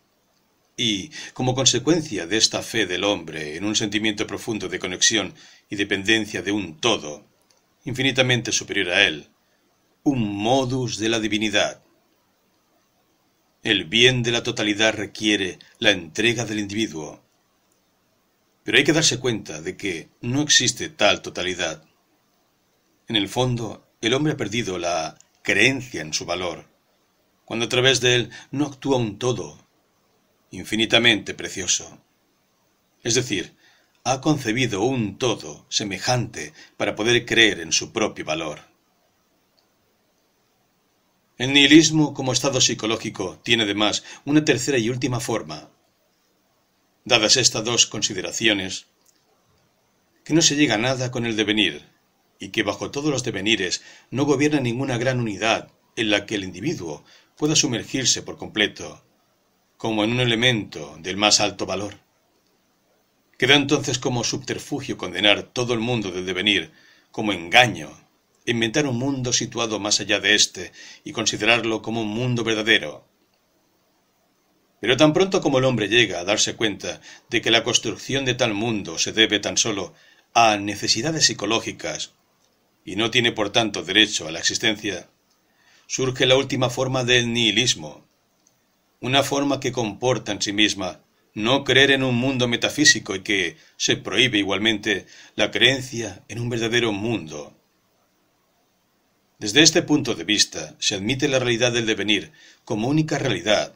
y, como consecuencia de esta fe del hombre en un sentimiento profundo de conexión y dependencia de un todo, infinitamente superior a él, un modus de la divinidad. El bien de la totalidad requiere la entrega del individuo. Pero hay que darse cuenta de que no existe tal totalidad. En el fondo, el hombre ha perdido la creencia en su valor, cuando a través de él no actúa un todo, infinitamente precioso. Es decir, ha concebido un todo semejante para poder creer en su propio valor. El nihilismo como estado psicológico tiene además una tercera y última forma. Dadas estas dos consideraciones, que no se llega a nada con el devenir, y que bajo todos los devenires no gobierna ninguna gran unidad en la que el individuo pueda sumergirse por completo, como en un elemento del más alto valor. Quedó entonces como subterfugio condenar todo el mundo del devenir, como engaño, inventar un mundo situado más allá de éste y considerarlo como un mundo verdadero. Pero tan pronto como el hombre llega a darse cuenta de que la construcción de tal mundo se debe tan solo a necesidades psicológicas y no tiene por tanto derecho a la existencia, surge la última forma del nihilismo, una forma que comporta en sí misma no creer en un mundo metafísico y que se prohíbe igualmente la creencia en un verdadero mundo. Desde este punto de vista se admite la realidad del devenir como única realidad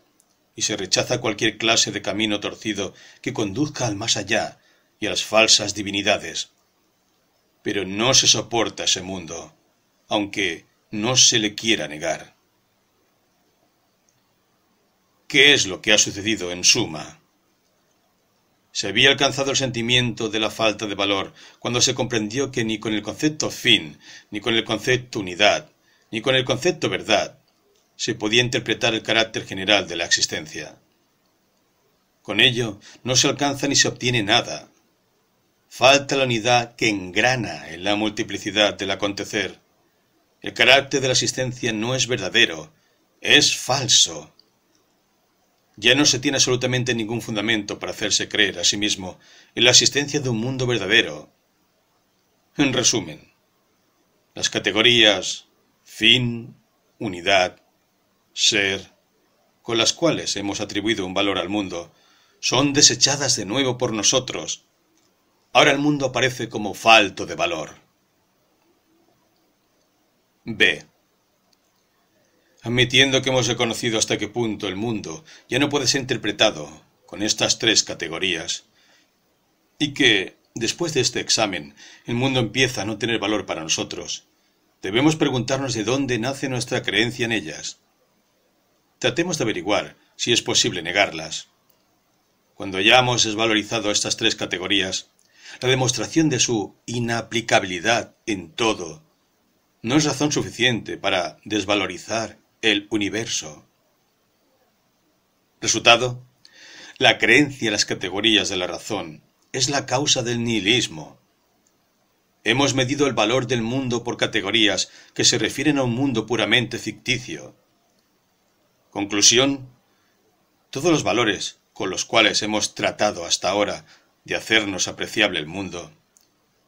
y se rechaza cualquier clase de camino torcido que conduzca al más allá y a las falsas divinidades. Pero no se soporta ese mundo, aunque no se le quiera negar. ¿Qué es lo que ha sucedido en suma? Se había alcanzado el sentimiento de la falta de valor cuando se comprendió que ni con el concepto fin, ni con el concepto unidad, ni con el concepto verdad, se podía interpretar el carácter general de la existencia. Con ello no se alcanza ni se obtiene nada. Falta la unidad que engrana en la multiplicidad del acontecer. El carácter de la existencia no es verdadero, es falso. Ya no se tiene absolutamente ningún fundamento para hacerse creer a sí mismo en la existencia de un mundo verdadero. En resumen, las categorías fin, unidad, ser, con las cuales hemos atribuido un valor al mundo, son desechadas de nuevo por nosotros. Ahora el mundo aparece como falto de valor. B. Admitiendo que hemos reconocido hasta qué punto el mundo ya no puede ser interpretado con estas tres categorías, y que, después de este examen, el mundo empieza a no tener valor para nosotros, debemos preguntarnos de dónde nace nuestra creencia en ellas. Tratemos de averiguar si es posible negarlas. Cuando hayamos desvalorizado estas tres categorías, la demostración de su inaplicabilidad en todo no es razón suficiente para desvalorizar el universo. Resultado, la creencia en las categorías de la razón es la causa del nihilismo. Hemos medido el valor del mundo por categorías que se refieren a un mundo puramente ficticio. Conclusión, todos los valores con los cuales hemos tratado hasta ahora de hacernos apreciable el mundo,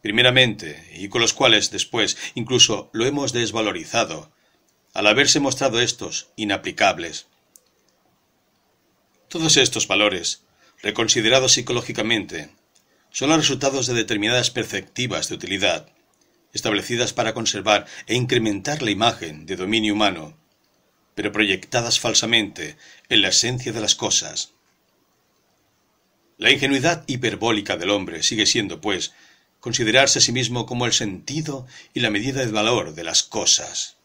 primeramente, y con los cuales después incluso lo hemos desvalorizado, al haberse mostrado estos inaplicables. Todos estos valores, reconsiderados psicológicamente, son los resultados de determinadas perspectivas de utilidad, establecidas para conservar e incrementar la imagen de dominio humano, pero proyectadas falsamente en la esencia de las cosas. La ingenuidad hiperbólica del hombre sigue siendo, pues, considerarse a sí mismo como el sentido y la medida de valor de las cosas.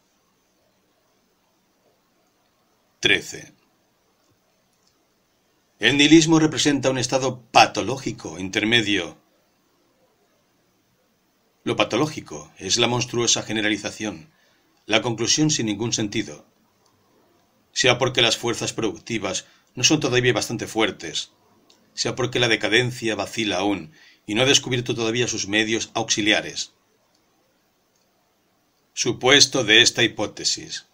13. El nihilismo representa un estado patológico intermedio. Lo patológico es la monstruosa generalización, la conclusión sin ningún sentido, sea porque las fuerzas productivas no son todavía bastante fuertes, sea porque la decadencia vacila aún y no ha descubierto todavía sus medios auxiliares. Supuesto de esta hipótesis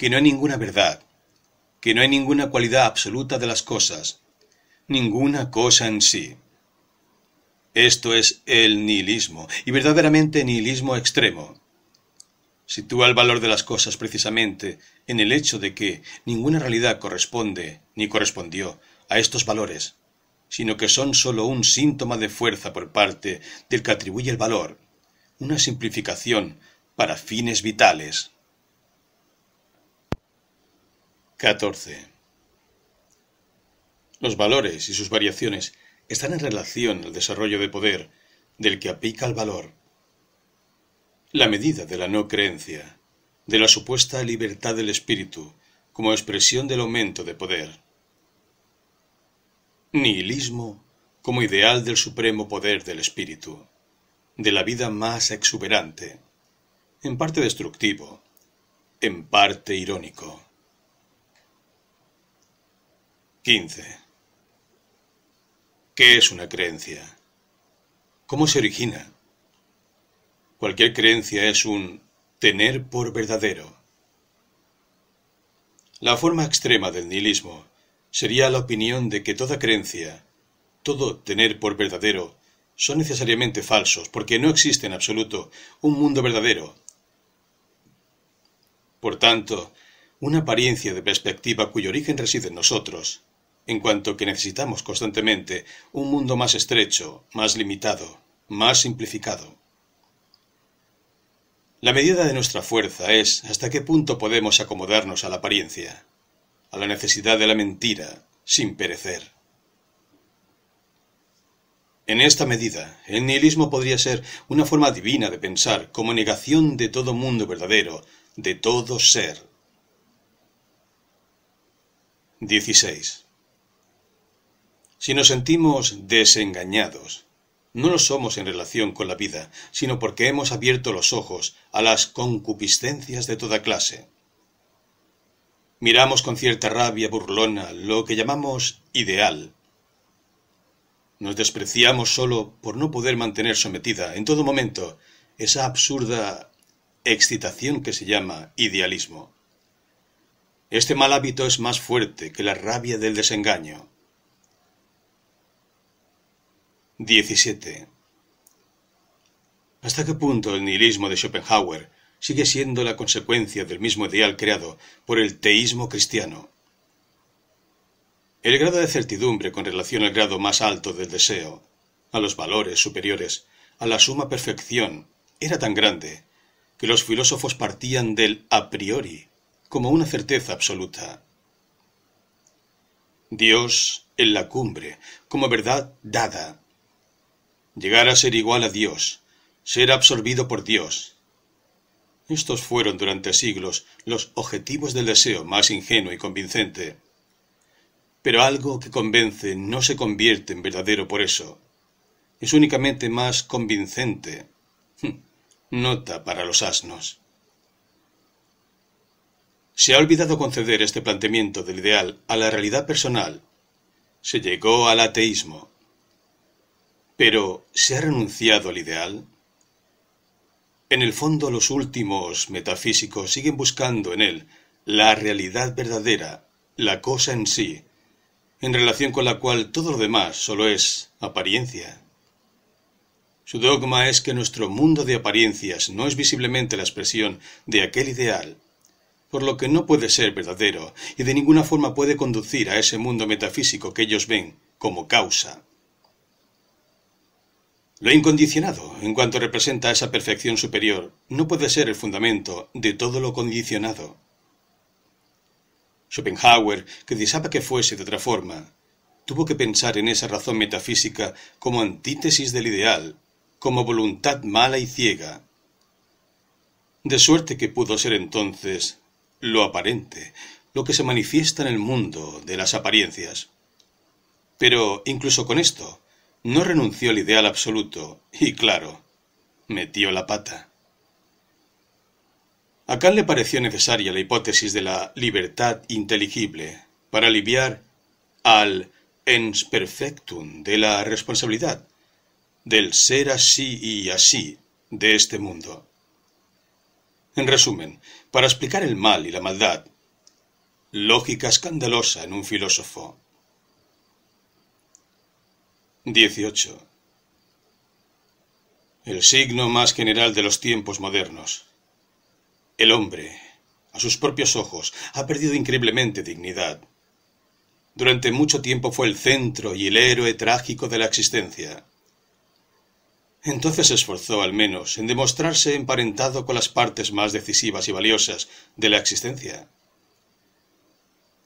que no hay ninguna verdad, que no hay ninguna cualidad absoluta de las cosas, ninguna cosa en sí. Esto es el nihilismo, y verdaderamente nihilismo extremo. Sitúa el valor de las cosas precisamente en el hecho de que ninguna realidad corresponde, ni correspondió, a estos valores, sino que son sólo un síntoma de fuerza por parte del que atribuye el valor, una simplificación para fines vitales. 14. Los valores y sus variaciones están en relación al desarrollo de poder del que aplica el valor. La medida de la no creencia, de la supuesta libertad del espíritu como expresión del aumento de poder. Nihilismo como ideal del supremo poder del espíritu, de la vida más exuberante, en parte destructivo, en parte irónico. 15. ¿Qué es una creencia? ¿Cómo se origina? Cualquier creencia es un tener por verdadero. La forma extrema del nihilismo sería la opinión de que toda creencia, todo tener por verdadero, son necesariamente falsos, porque no existe en absoluto un mundo verdadero. Por tanto, una apariencia de perspectiva cuyo origen reside en nosotros, en cuanto que necesitamos constantemente un mundo más estrecho, más limitado, más simplificado. La medida de nuestra fuerza es hasta qué punto podemos acomodarnos a la apariencia, a la necesidad de la mentira, sin perecer. En esta medida, el nihilismo podría ser una forma divina de pensar como negación de todo mundo verdadero, de todo ser. 16. Si nos sentimos desengañados, no lo somos en relación con la vida, sino porque hemos abierto los ojos a las concupiscencias de toda clase. Miramos con cierta rabia burlona lo que llamamos ideal. Nos despreciamos solo por no poder mantener sometida en todo momento esa absurda excitación que se llama idealismo. Este mal hábito es más fuerte que la rabia del desengaño. 17. ¿Hasta qué punto el nihilismo de Schopenhauer sigue siendo la consecuencia del mismo ideal creado por el teísmo cristiano? El grado de certidumbre con relación al grado más alto del deseo, a los valores superiores, a la suma perfección, era tan grande que los filósofos partían del a priori como una certeza absoluta. Dios en la cumbre, como verdad dada, llegar a ser igual a Dios, ser absorbido por Dios. Estos fueron durante siglos los objetivos del deseo más ingenuo y convincente. Pero algo que convence no se convierte en verdadero por eso. Es únicamente más convincente. Hm, nota para los asnos. Se ha olvidado conceder este planteamiento del ideal a la realidad personal. Se llegó al ateísmo. Pero, ¿se ha renunciado al ideal? En el fondo los últimos metafísicos siguen buscando en él la realidad verdadera, la cosa en sí, en relación con la cual todo lo demás solo es apariencia. Su dogma es que nuestro mundo de apariencias no es visiblemente la expresión de aquel ideal, por lo que no puede ser verdadero y de ninguna forma puede conducir a ese mundo metafísico que ellos ven como causa. Lo incondicionado, en cuanto representa esa perfección superior, no puede ser el fundamento de todo lo condicionado. Schopenhauer, que deseaba que fuese de otra forma, tuvo que pensar en esa razón metafísica como antítesis del ideal, como voluntad mala y ciega. De suerte que pudo ser entonces lo aparente, lo que se manifiesta en el mundo de las apariencias. Pero incluso con esto, no renunció al ideal absoluto y, claro, metió la pata. A Kant le pareció necesaria la hipótesis de la libertad inteligible para aliviar al ens perfectum de la responsabilidad, del ser así y así de este mundo. En resumen, para explicar el mal y la maldad, lógica escandalosa en un filósofo, 18. El signo más general de los tiempos modernos. El hombre, a sus propios ojos, ha perdido increíblemente dignidad. Durante mucho tiempo fue el centro y el héroe trágico de la existencia. Entonces se esforzó al menos en demostrarse emparentado con las partes más decisivas y valiosas de la existencia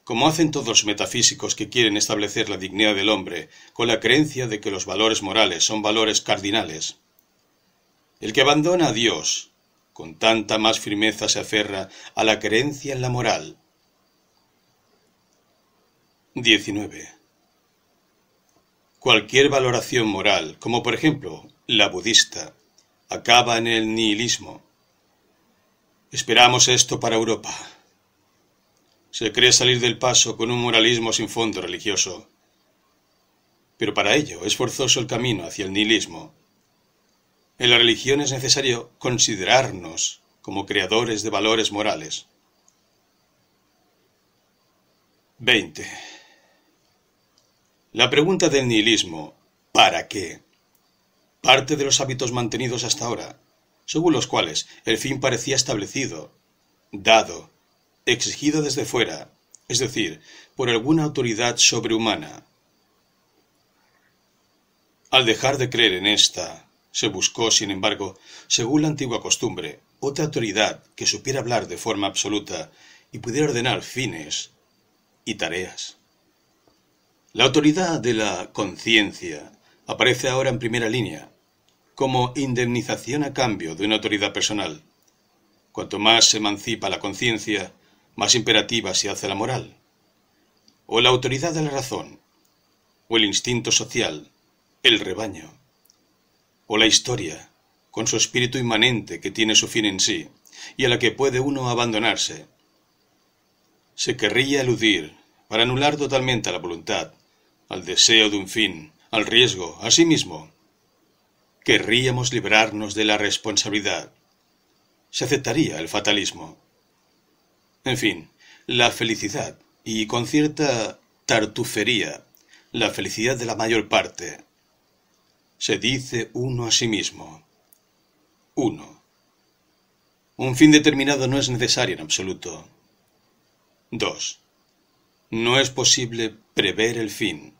como hacen todos los metafísicos que quieren establecer la dignidad del hombre, con la creencia de que los valores morales son valores cardinales. El que abandona a Dios, con tanta más firmeza se aferra a la creencia en la moral. 19. Cualquier valoración moral, como por ejemplo la budista, acaba en el nihilismo. Esperamos esto para Europa. Se cree salir del paso con un moralismo sin fondo religioso. Pero para ello es forzoso el camino hacia el nihilismo. En la religión es necesario considerarnos como creadores de valores morales. 20. La pregunta del nihilismo, ¿para qué? Parte de los hábitos mantenidos hasta ahora, según los cuales el fin parecía establecido, dado, exigido desde fuera, es decir, por alguna autoridad sobrehumana. Al dejar de creer en esta, se buscó, sin embargo, según la antigua costumbre, otra autoridad que supiera hablar de forma absoluta y pudiera ordenar fines y tareas. La autoridad de la conciencia aparece ahora en primera línea, como indemnización a cambio de una autoridad personal. Cuanto más se emancipa la conciencia, más imperativa se hace la moral, o la autoridad de la razón, o el instinto social, el rebaño, o la historia, con su espíritu inmanente que tiene su fin en sí, y a la que puede uno abandonarse. Se querría eludir, para anular totalmente a la voluntad, al deseo de un fin, al riesgo, a sí mismo. Querríamos librarnos de la responsabilidad. Se aceptaría el fatalismo. En fin, la felicidad, y con cierta tartufería, la felicidad de la mayor parte. Se dice uno a sí mismo. Uno. Un fin determinado no es necesario en absoluto. 2. No es posible prever el fin.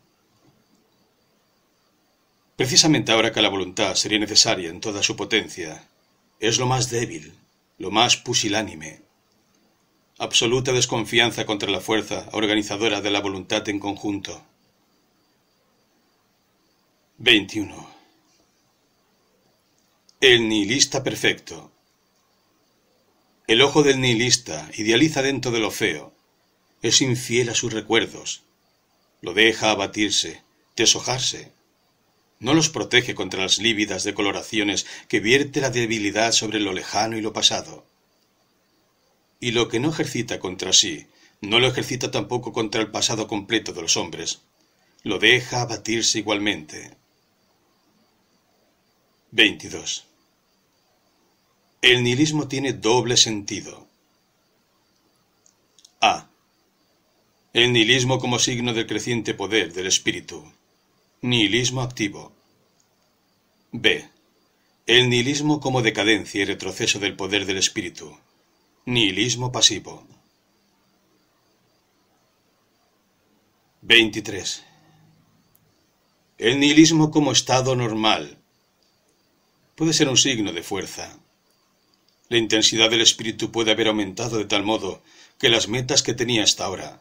Precisamente ahora que la voluntad sería necesaria en toda su potencia, es lo más débil, lo más pusilánime, absoluta desconfianza contra la fuerza organizadora de la voluntad en conjunto. 21. El nihilista perfecto. El ojo del nihilista idealiza dentro de lo feo, es infiel a sus recuerdos, lo deja abatirse, deshojarse, no los protege contra las lívidas decoloraciones que vierte la debilidad sobre lo lejano y lo pasado y lo que no ejercita contra sí, no lo ejercita tampoco contra el pasado completo de los hombres. Lo deja abatirse igualmente. 22. El nihilismo tiene doble sentido. A. El nihilismo como signo del creciente poder del espíritu. Nihilismo activo. B. El nihilismo como decadencia y retroceso del poder del espíritu. Nihilismo pasivo. 23. El nihilismo como estado normal puede ser un signo de fuerza. La intensidad del espíritu puede haber aumentado de tal modo que las metas que tenía hasta ahora,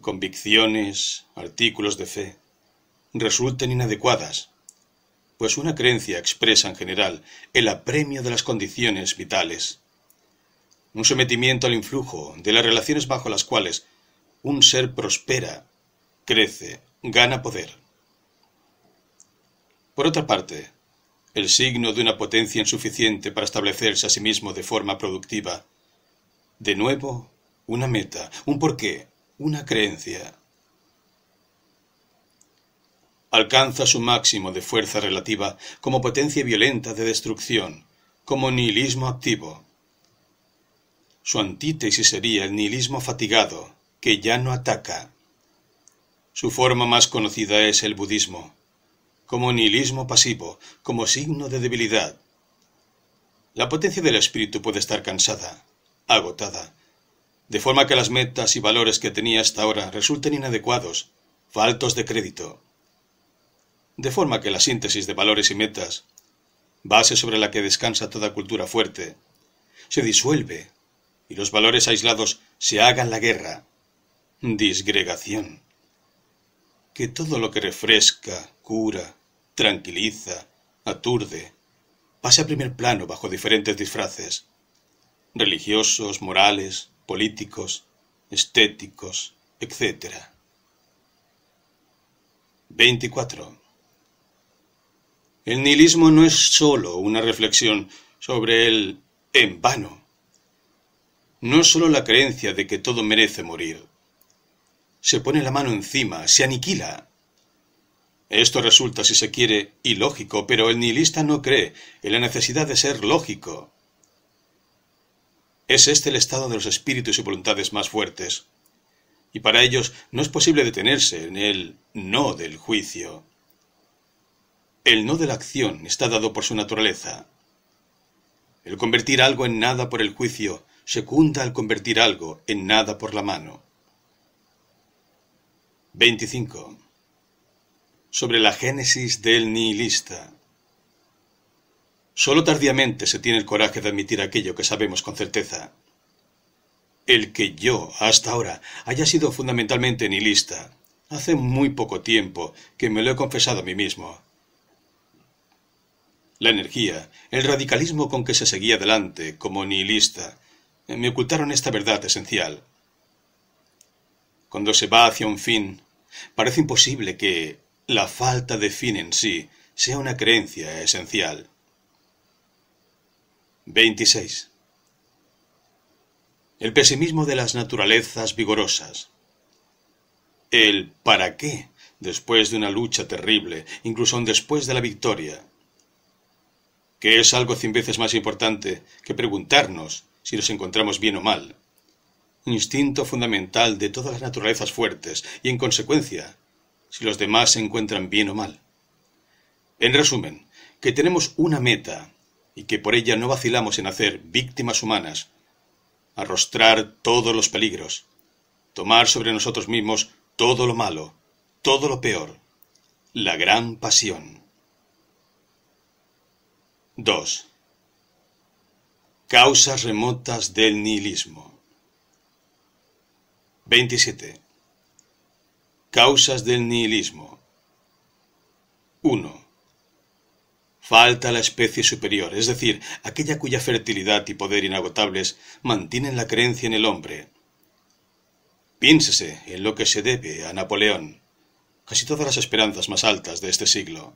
convicciones, artículos de fe, resulten inadecuadas, pues una creencia expresa en general el apremio de las condiciones vitales un sometimiento al influjo de las relaciones bajo las cuales un ser prospera, crece, gana poder. Por otra parte, el signo de una potencia insuficiente para establecerse a sí mismo de forma productiva, de nuevo, una meta, un porqué, una creencia. Alcanza su máximo de fuerza relativa como potencia violenta de destrucción, como nihilismo activo, su antítesis sería el nihilismo fatigado, que ya no ataca. Su forma más conocida es el budismo, como nihilismo pasivo, como signo de debilidad. La potencia del espíritu puede estar cansada, agotada, de forma que las metas y valores que tenía hasta ahora resulten inadecuados, faltos de crédito. De forma que la síntesis de valores y metas, base sobre la que descansa toda cultura fuerte, se disuelve y los valores aislados se hagan la guerra. Disgregación. Que todo lo que refresca, cura, tranquiliza, aturde, pase a primer plano bajo diferentes disfraces. Religiosos, morales, políticos, estéticos, etc. 24. El nihilismo no es sólo una reflexión sobre el en vano no es sólo la creencia de que todo merece morir. Se pone la mano encima, se aniquila. Esto resulta, si se quiere, ilógico, pero el nihilista no cree en la necesidad de ser lógico. Es este el estado de los espíritus y voluntades más fuertes, y para ellos no es posible detenerse en el no del juicio. El no de la acción está dado por su naturaleza. El convertir algo en nada por el juicio secunda al convertir algo en nada por la mano. 25. Sobre la génesis del nihilista. Solo tardíamente se tiene el coraje de admitir aquello que sabemos con certeza. El que yo, hasta ahora, haya sido fundamentalmente nihilista, hace muy poco tiempo que me lo he confesado a mí mismo. La energía, el radicalismo con que se seguía adelante como nihilista, me ocultaron esta verdad esencial. Cuando se va hacia un fin, parece imposible que la falta de fin en sí sea una creencia esencial. 26. El pesimismo de las naturalezas vigorosas. El para qué después de una lucha terrible, incluso después de la victoria, que es algo cien veces más importante que preguntarnos si nos encontramos bien o mal. Instinto fundamental de todas las naturalezas fuertes y, en consecuencia, si los demás se encuentran bien o mal. En resumen, que tenemos una meta y que por ella no vacilamos en hacer víctimas humanas, arrostrar todos los peligros, tomar sobre nosotros mismos todo lo malo, todo lo peor, la gran pasión. 2. Causas remotas del nihilismo. 27. Causas del nihilismo. 1. Falta la especie superior, es decir, aquella cuya fertilidad y poder inagotables mantienen la creencia en el hombre. Piénsese en lo que se debe a Napoleón, casi todas las esperanzas más altas de este siglo.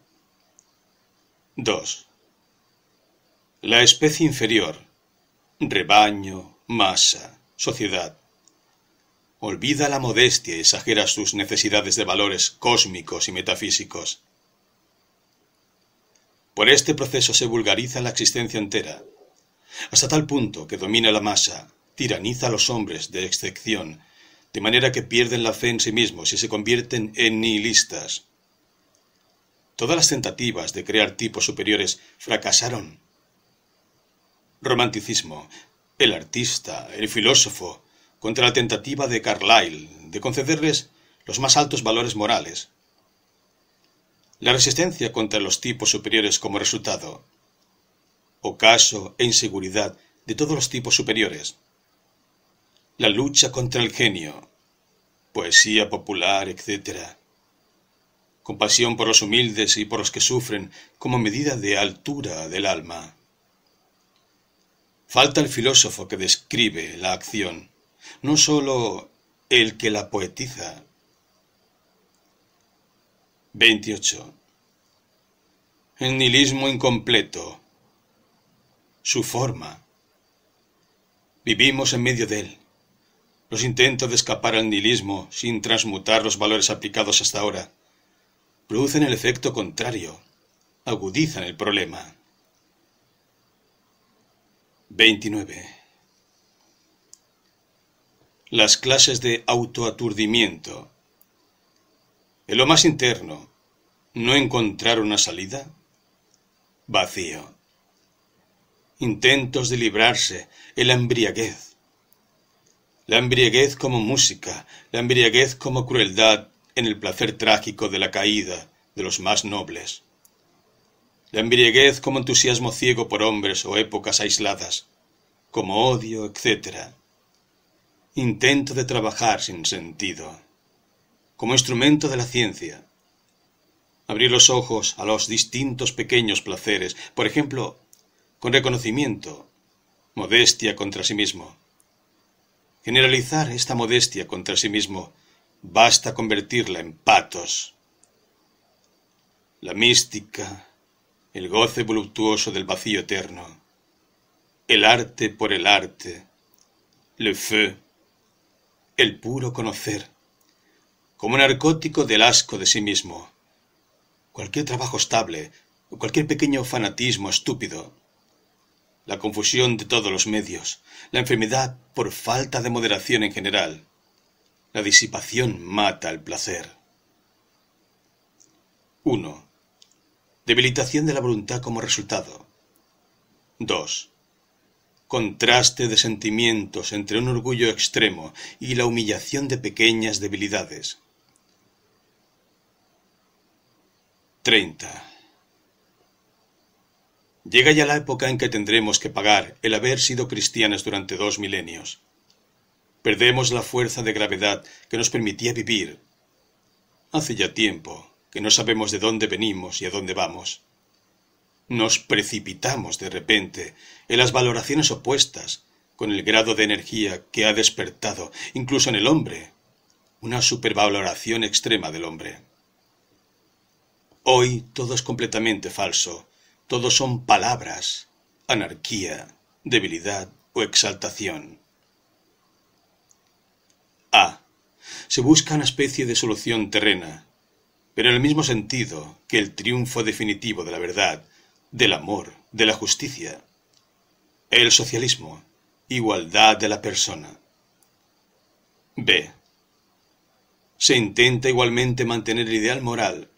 2. La especie inferior, rebaño, masa, sociedad. Olvida la modestia y exagera sus necesidades de valores cósmicos y metafísicos. Por este proceso se vulgariza la existencia entera, hasta tal punto que domina la masa, tiraniza a los hombres de excepción, de manera que pierden la fe en sí mismos y se convierten en nihilistas. Todas las tentativas de crear tipos superiores fracasaron Romanticismo. El artista, el filósofo, contra la tentativa de Carlyle de concederles los más altos valores morales. La resistencia contra los tipos superiores como resultado. Ocaso e inseguridad de todos los tipos superiores. La lucha contra el genio. Poesía popular, etc. Compasión por los humildes y por los que sufren como medida de altura del alma. Falta el filósofo que describe la acción, no sólo el que la poetiza. 28. El nihilismo incompleto. Su forma. Vivimos en medio de él. Los intentos de escapar al nihilismo sin transmutar los valores aplicados hasta ahora producen el efecto contrario, agudizan el problema. 29. Las clases de autoaturdimiento. En lo más interno, ¿no encontrar una salida? Vacío. Intentos de librarse, en la embriaguez. La embriaguez como música, la embriaguez como crueldad en el placer trágico de la caída de los más nobles. La embriaguez como entusiasmo ciego por hombres o épocas aisladas, como odio, etc. Intento de trabajar sin sentido, como instrumento de la ciencia. Abrir los ojos a los distintos pequeños placeres, por ejemplo, con reconocimiento, modestia contra sí mismo. Generalizar esta modestia contra sí mismo basta convertirla en patos. La mística, el goce voluptuoso del vacío eterno, el arte por el arte, le feu, el puro conocer, como narcótico del asco de sí mismo. Cualquier trabajo estable, cualquier pequeño fanatismo estúpido, la confusión de todos los medios, la enfermedad por falta de moderación en general, la disipación mata el placer. 1. Debilitación de la voluntad como resultado. 2. Contraste de sentimientos entre un orgullo extremo y la humillación de pequeñas debilidades. 30. Llega ya la época en que tendremos que pagar el haber sido cristianos durante dos milenios. Perdemos la fuerza de gravedad que nos permitía vivir. Hace ya tiempo que no sabemos de dónde venimos y a dónde vamos. Nos precipitamos de repente en las valoraciones opuestas, con el grado de energía que ha despertado, incluso en el hombre, una supervaloración extrema del hombre. Hoy todo es completamente falso, todo son palabras, anarquía, debilidad o exaltación. A. Se busca una especie de solución terrena, pero en el mismo sentido que el triunfo definitivo de la verdad, del amor, de la justicia. El socialismo, igualdad de la persona. B. Se intenta igualmente mantener el ideal moral,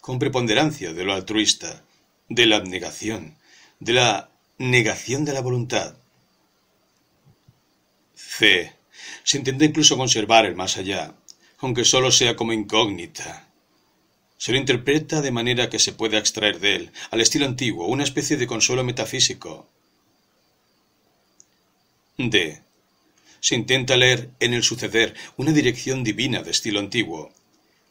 con preponderancia de lo altruista, de la abnegación, de la negación de la voluntad. C. Se intenta incluso conservar el más allá, aunque solo sea como incógnita, se lo interpreta de manera que se pueda extraer de él, al estilo antiguo, una especie de consuelo metafísico. D. Se intenta leer en el suceder una dirección divina de estilo antiguo,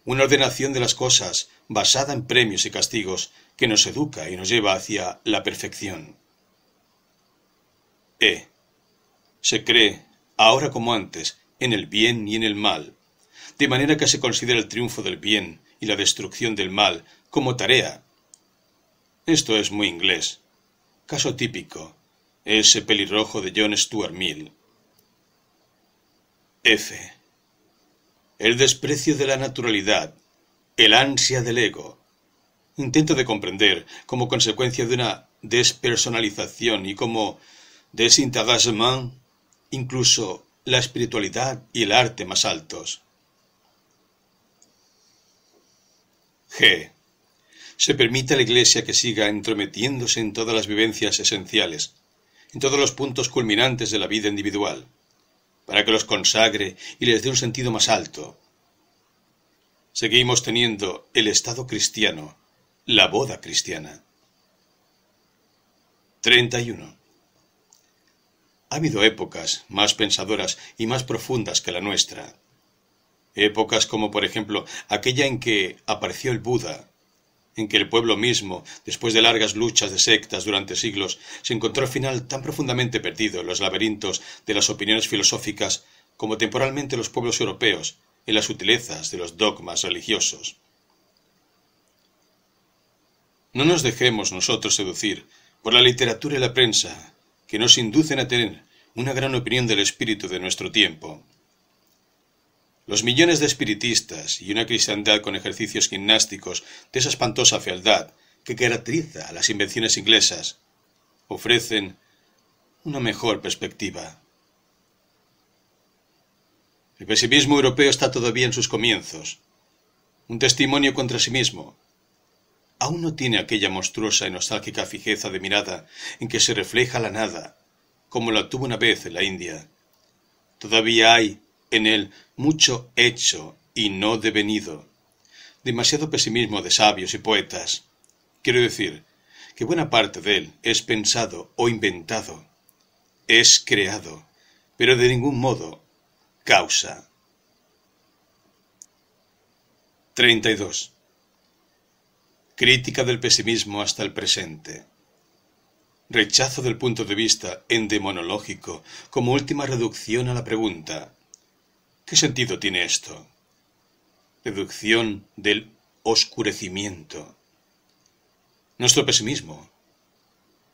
una ordenación de las cosas basada en premios y castigos que nos educa y nos lleva hacia la perfección. E. Se cree, ahora como antes, en el bien y en el mal, de manera que se considera el triunfo del bien y la destrucción del mal como tarea. Esto es muy inglés. Caso típico. Ese pelirrojo de John Stuart Mill. F. El desprecio de la naturalidad, el ansia del ego, intento de comprender como consecuencia de una despersonalización y como desintagagement, incluso la espiritualidad y el arte más altos. G. Se permite a la Iglesia que siga entrometiéndose en todas las vivencias esenciales, en todos los puntos culminantes de la vida individual, para que los consagre y les dé un sentido más alto. Seguimos teniendo el Estado cristiano, la boda cristiana. 31. Ha habido épocas más pensadoras y más profundas que la nuestra. Épocas como por ejemplo aquella en que apareció el Buda, en que el pueblo mismo, después de largas luchas de sectas durante siglos, se encontró al final tan profundamente perdido en los laberintos de las opiniones filosóficas como temporalmente los pueblos europeos en las sutilezas de los dogmas religiosos. No nos dejemos nosotros seducir por la literatura y la prensa, que nos inducen a tener una gran opinión del espíritu de nuestro tiempo. Los millones de espiritistas y una cristiandad con ejercicios gimnásticos de esa espantosa fealdad que caracteriza a las invenciones inglesas ofrecen una mejor perspectiva. El pesimismo europeo está todavía en sus comienzos, un testimonio contra sí mismo. Aún no tiene aquella monstruosa y nostálgica fijeza de mirada en que se refleja la nada, como la tuvo una vez en la India. Todavía hay en él, mucho hecho y no devenido. Demasiado pesimismo de sabios y poetas. Quiero decir, que buena parte de él es pensado o inventado, es creado, pero de ningún modo causa. 32. Crítica del pesimismo hasta el presente. Rechazo del punto de vista endemonológico como última reducción a la pregunta ¿Qué sentido tiene esto? Deducción del oscurecimiento. Nuestro pesimismo.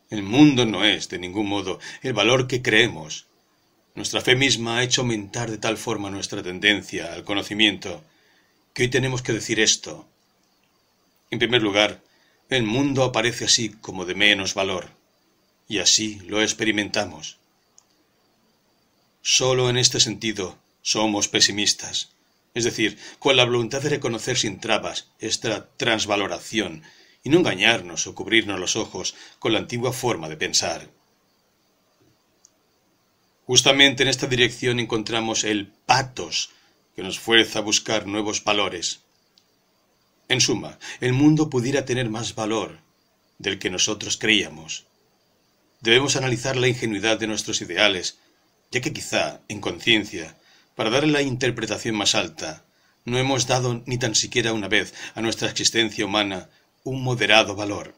El mundo no es, de ningún modo, el valor que creemos. Nuestra fe misma ha hecho aumentar de tal forma nuestra tendencia al conocimiento, que hoy tenemos que decir esto. En primer lugar, el mundo aparece así como de menos valor, y así lo experimentamos. Solo en este sentido somos pesimistas, es decir, con la voluntad de reconocer sin trabas esta transvaloración y no engañarnos o cubrirnos los ojos con la antigua forma de pensar. Justamente en esta dirección encontramos el patos, que nos fuerza a buscar nuevos valores. En suma, el mundo pudiera tener más valor del que nosotros creíamos. Debemos analizar la ingenuidad de nuestros ideales, ya que quizá, en conciencia, para darle la interpretación más alta, no hemos dado ni tan siquiera una vez a nuestra existencia humana un moderado valor,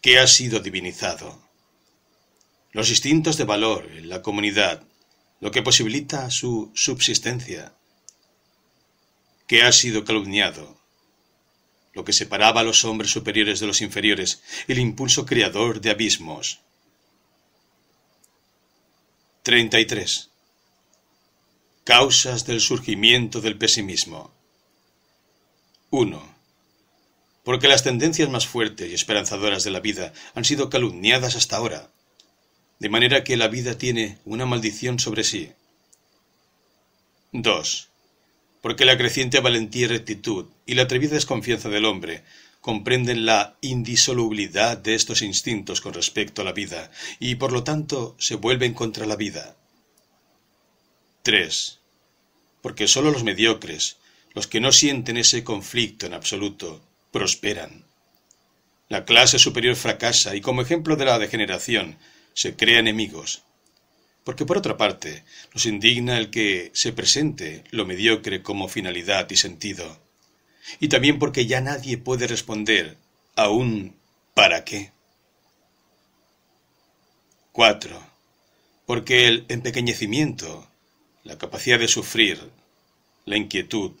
que ha sido divinizado. Los instintos de valor en la comunidad, lo que posibilita su subsistencia, que ha sido calumniado, lo que separaba a los hombres superiores de los inferiores, el impulso creador de abismos. 33. Causas del surgimiento del pesimismo. 1. Porque las tendencias más fuertes y esperanzadoras de la vida han sido calumniadas hasta ahora, de manera que la vida tiene una maldición sobre sí. 2. Porque la creciente valentía y rectitud y la atrevida desconfianza del hombre comprenden la indisolubilidad de estos instintos con respecto a la vida y por lo tanto se vuelven contra la vida. 3. Porque solo los mediocres, los que no sienten ese conflicto en absoluto, prosperan. La clase superior fracasa y como ejemplo de la degeneración se crea enemigos. Porque por otra parte, nos indigna el que se presente lo mediocre como finalidad y sentido. Y también porque ya nadie puede responder a ¿para qué? 4. Porque el empequeñecimiento la capacidad de sufrir, la inquietud,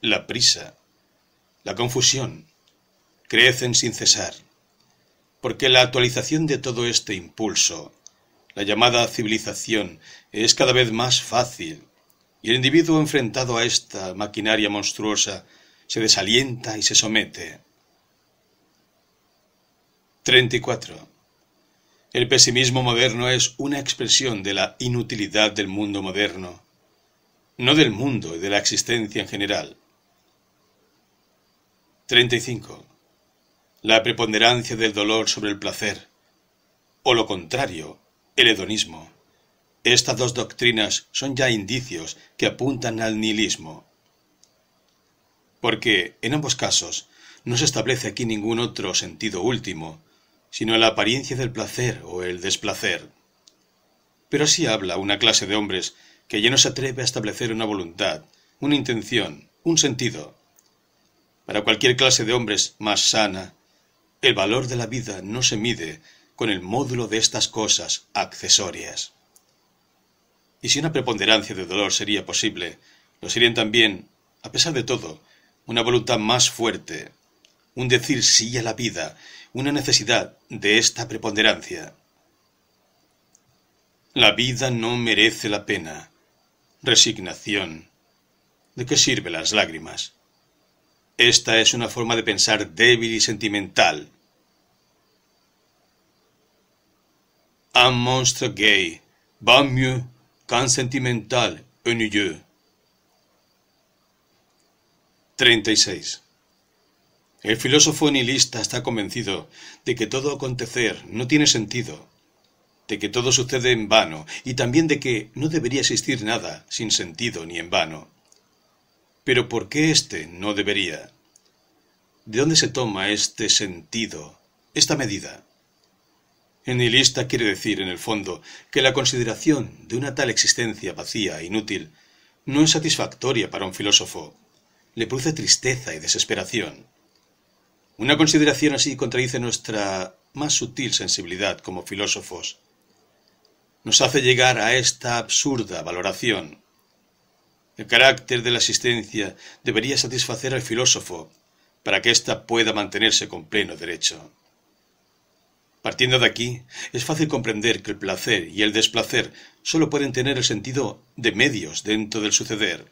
la prisa, la confusión, crecen sin cesar, porque la actualización de todo este impulso, la llamada civilización, es cada vez más fácil, y el individuo enfrentado a esta maquinaria monstruosa se desalienta y se somete. 34. El pesimismo moderno es una expresión de la inutilidad del mundo moderno, no del mundo y de la existencia en general. 35. La preponderancia del dolor sobre el placer, o lo contrario, el hedonismo. Estas dos doctrinas son ya indicios que apuntan al nihilismo. Porque, en ambos casos, no se establece aquí ningún otro sentido último, sino a la apariencia del placer o el desplacer. Pero así habla una clase de hombres que ya no se atreve a establecer una voluntad, una intención, un sentido. Para cualquier clase de hombres más sana, el valor de la vida no se mide con el módulo de estas cosas accesorias. Y si una preponderancia de dolor sería posible, lo serían también, a pesar de todo, una voluntad más fuerte, un decir sí a la vida una necesidad de esta preponderancia. La vida no merece la pena. Resignación. ¿De qué sirven las lágrimas? Esta es una forma de pensar débil y sentimental. Un monstruo gay va mieux qu'un sentimental ennuyeux. 36. El filósofo nihilista está convencido de que todo acontecer no tiene sentido, de que todo sucede en vano y también de que no debería existir nada sin sentido ni en vano. Pero ¿por qué éste no debería? ¿De dónde se toma este sentido, esta medida? El nihilista quiere decir, en el fondo, que la consideración de una tal existencia vacía e inútil no es satisfactoria para un filósofo. Le produce tristeza y desesperación. Una consideración así contradice nuestra más sutil sensibilidad como filósofos. Nos hace llegar a esta absurda valoración. El carácter de la existencia debería satisfacer al filósofo para que ésta pueda mantenerse con pleno derecho. Partiendo de aquí, es fácil comprender que el placer y el desplacer solo pueden tener el sentido de medios dentro del suceder.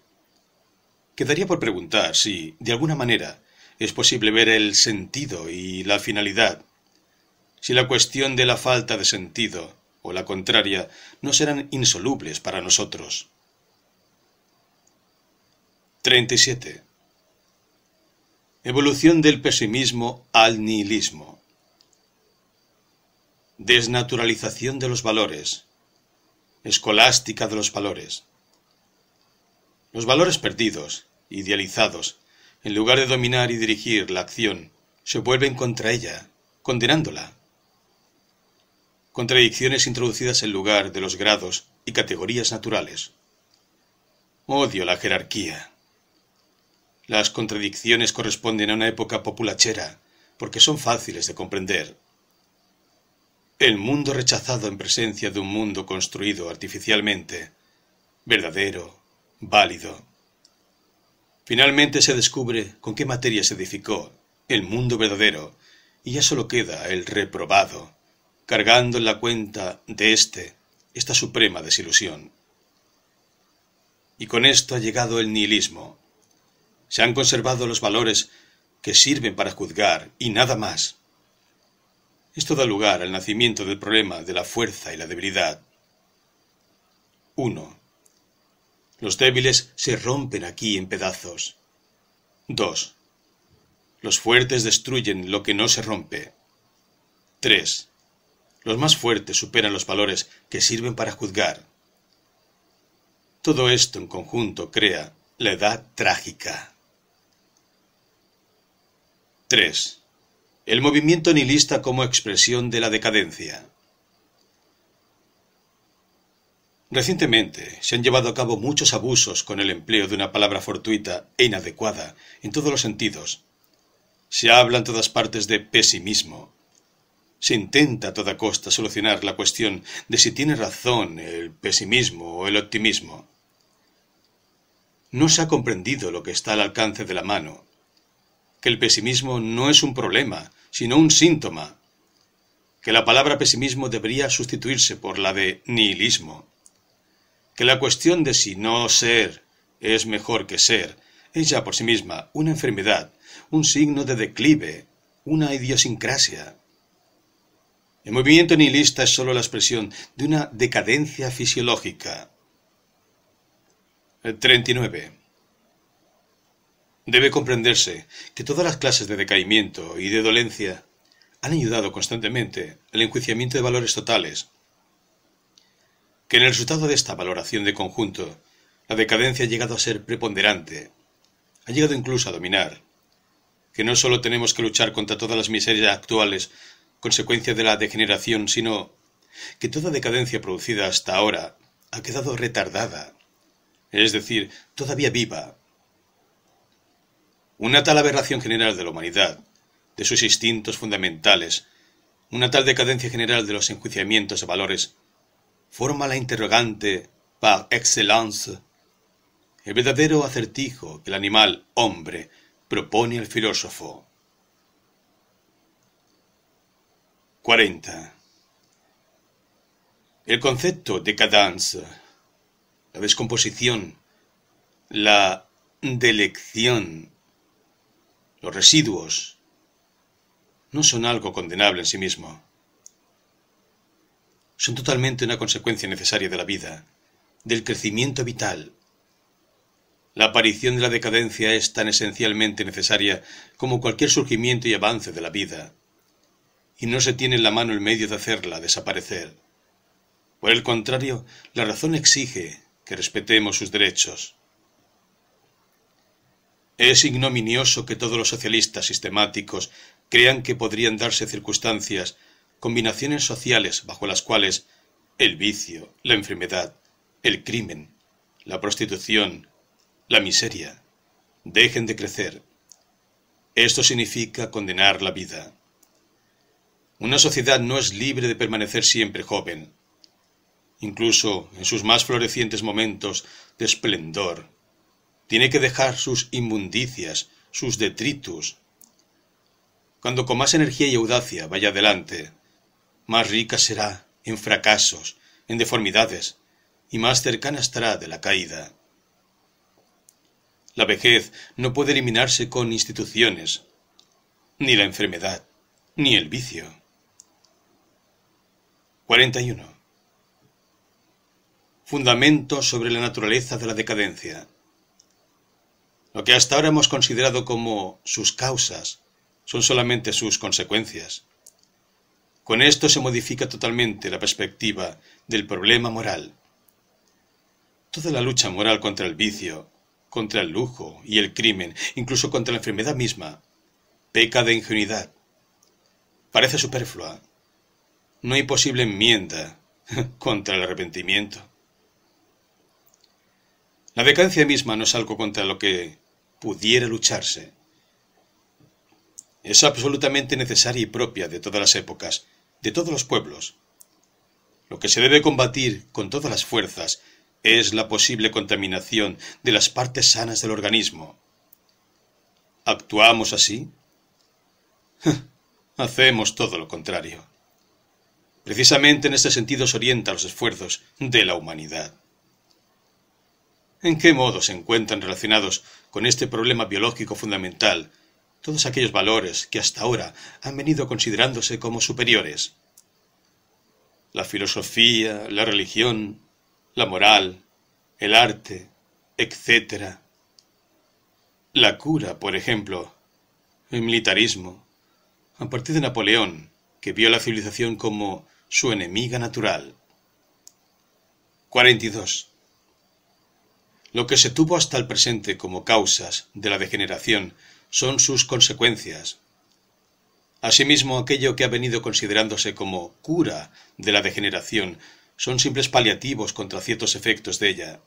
Quedaría por preguntar si, de alguna manera, es posible ver el sentido y la finalidad. Si la cuestión de la falta de sentido o la contraria no serán insolubles para nosotros. 37. Evolución del pesimismo al nihilismo. Desnaturalización de los valores. Escolástica de los valores. Los valores perdidos, idealizados, en lugar de dominar y dirigir la acción, se vuelven contra ella, condenándola. Contradicciones introducidas en lugar de los grados y categorías naturales. Odio la jerarquía. Las contradicciones corresponden a una época populachera, porque son fáciles de comprender. El mundo rechazado en presencia de un mundo construido artificialmente, verdadero, válido, Finalmente se descubre con qué materia se edificó el mundo verdadero, y ya solo queda el reprobado, cargando en la cuenta de éste esta suprema desilusión. Y con esto ha llegado el nihilismo. Se han conservado los valores que sirven para juzgar y nada más. Esto da lugar al nacimiento del problema de la fuerza y la debilidad. 1. Los débiles se rompen aquí en pedazos. 2. Los fuertes destruyen lo que no se rompe. 3. Los más fuertes superan los valores que sirven para juzgar. Todo esto en conjunto crea la edad trágica. 3. El movimiento nihilista como expresión de la decadencia. Recientemente se han llevado a cabo muchos abusos con el empleo de una palabra fortuita e inadecuada en todos los sentidos. Se habla en todas partes de pesimismo. Se intenta a toda costa solucionar la cuestión de si tiene razón el pesimismo o el optimismo. No se ha comprendido lo que está al alcance de la mano, que el pesimismo no es un problema, sino un síntoma, que la palabra pesimismo debería sustituirse por la de nihilismo, que la cuestión de si no ser es mejor que ser es ya por sí misma una enfermedad, un signo de declive, una idiosincrasia. El movimiento nihilista es sólo la expresión de una decadencia fisiológica. 39. Debe comprenderse que todas las clases de decaimiento y de dolencia han ayudado constantemente al enjuiciamiento de valores totales, que en el resultado de esta valoración de conjunto, la decadencia ha llegado a ser preponderante, ha llegado incluso a dominar, que no solo tenemos que luchar contra todas las miserias actuales, consecuencia de la degeneración, sino que toda decadencia producida hasta ahora ha quedado retardada, es decir, todavía viva. Una tal aberración general de la humanidad, de sus instintos fundamentales, una tal decadencia general de los enjuiciamientos y valores forma la interrogante par excellence, el verdadero acertijo que el animal hombre propone al filósofo. 40. El concepto de cadence, la descomposición, la delección, los residuos, no son algo condenable en sí mismo son totalmente una consecuencia necesaria de la vida, del crecimiento vital. La aparición de la decadencia es tan esencialmente necesaria como cualquier surgimiento y avance de la vida, y no se tiene en la mano el medio de hacerla desaparecer. Por el contrario, la razón exige que respetemos sus derechos. Es ignominioso que todos los socialistas sistemáticos crean que podrían darse circunstancias combinaciones sociales bajo las cuales el vicio, la enfermedad, el crimen, la prostitución, la miseria, dejen de crecer. Esto significa condenar la vida. Una sociedad no es libre de permanecer siempre joven. Incluso en sus más florecientes momentos de esplendor, tiene que dejar sus inmundicias, sus detritus. Cuando con más energía y audacia vaya adelante, más rica será en fracasos, en deformidades, y más cercana estará de la caída. La vejez no puede eliminarse con instituciones, ni la enfermedad, ni el vicio. 41. Fundamento sobre la naturaleza de la decadencia. Lo que hasta ahora hemos considerado como sus causas son solamente sus consecuencias. Con esto se modifica totalmente la perspectiva del problema moral. Toda la lucha moral contra el vicio, contra el lujo y el crimen, incluso contra la enfermedad misma, peca de ingenuidad. Parece superflua. No hay posible enmienda contra el arrepentimiento. La decadencia misma no es algo contra lo que pudiera lucharse. Es absolutamente necesaria y propia de todas las épocas, de todos los pueblos. Lo que se debe combatir con todas las fuerzas es la posible contaminación de las partes sanas del organismo. ¿Actuamos así? Hacemos todo lo contrario. Precisamente en este sentido se orientan los esfuerzos de la humanidad. ¿En qué modo se encuentran relacionados con este problema biológico fundamental todos aquellos valores que hasta ahora han venido considerándose como superiores. La filosofía, la religión, la moral, el arte, etc. La cura, por ejemplo, el militarismo, a partir de Napoleón, que vio la civilización como su enemiga natural. 42. Lo que se tuvo hasta el presente como causas de la degeneración son sus consecuencias. Asimismo, aquello que ha venido considerándose como cura de la degeneración son simples paliativos contra ciertos efectos de ella.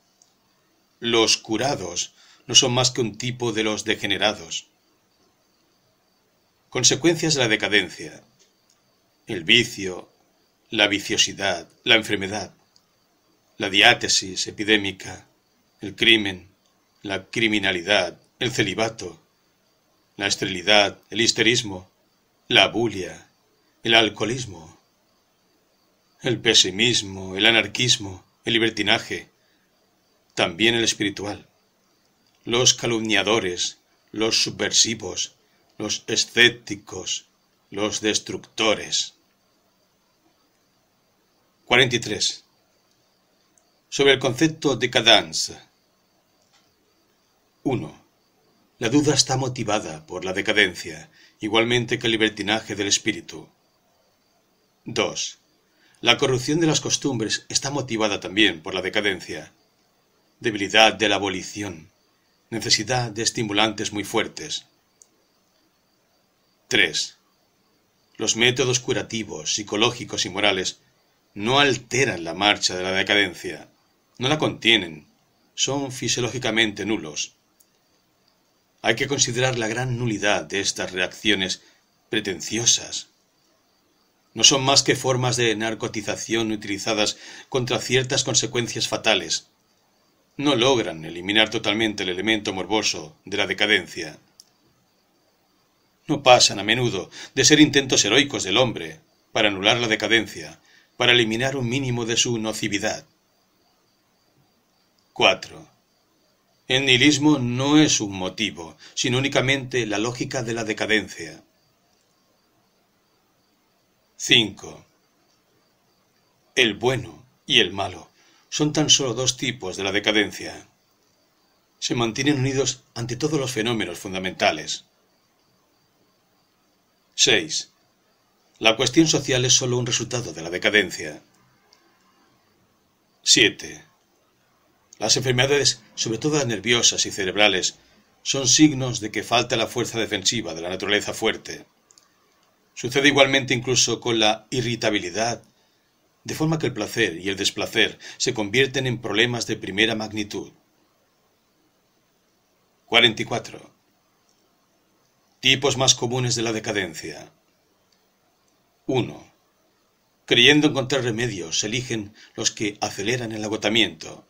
Los curados no son más que un tipo de los degenerados. Consecuencias de la decadencia. El vicio, la viciosidad, la enfermedad, la diátesis epidémica, el crimen, la criminalidad, el celibato, la esterilidad, el histerismo, la bulia, el alcoholismo, el pesimismo, el anarquismo, el libertinaje, también el espiritual, los calumniadores, los subversivos, los escépticos, los destructores. 43. Sobre el concepto de cadanza. 1. La duda está motivada por la decadencia, igualmente que el libertinaje del espíritu. 2. La corrupción de las costumbres está motivada también por la decadencia, debilidad de la abolición, necesidad de estimulantes muy fuertes. 3. Los métodos curativos, psicológicos y morales no alteran la marcha de la decadencia, no la contienen, son fisiológicamente nulos. Hay que considerar la gran nulidad de estas reacciones pretenciosas. No son más que formas de narcotización utilizadas contra ciertas consecuencias fatales. No logran eliminar totalmente el elemento morboso de la decadencia. No pasan a menudo de ser intentos heroicos del hombre para anular la decadencia, para eliminar un mínimo de su nocividad. 4. El nihilismo no es un motivo, sino únicamente la lógica de la decadencia. 5. El bueno y el malo son tan solo dos tipos de la decadencia. Se mantienen unidos ante todos los fenómenos fundamentales. 6. La cuestión social es solo un resultado de la decadencia. 7. Las enfermedades, sobre todo nerviosas y cerebrales, son signos de que falta la fuerza defensiva de la naturaleza fuerte. Sucede igualmente incluso con la irritabilidad, de forma que el placer y el desplacer se convierten en problemas de primera magnitud. 44. Tipos más comunes de la decadencia. 1. Creyendo encontrar remedios, eligen los que aceleran el agotamiento.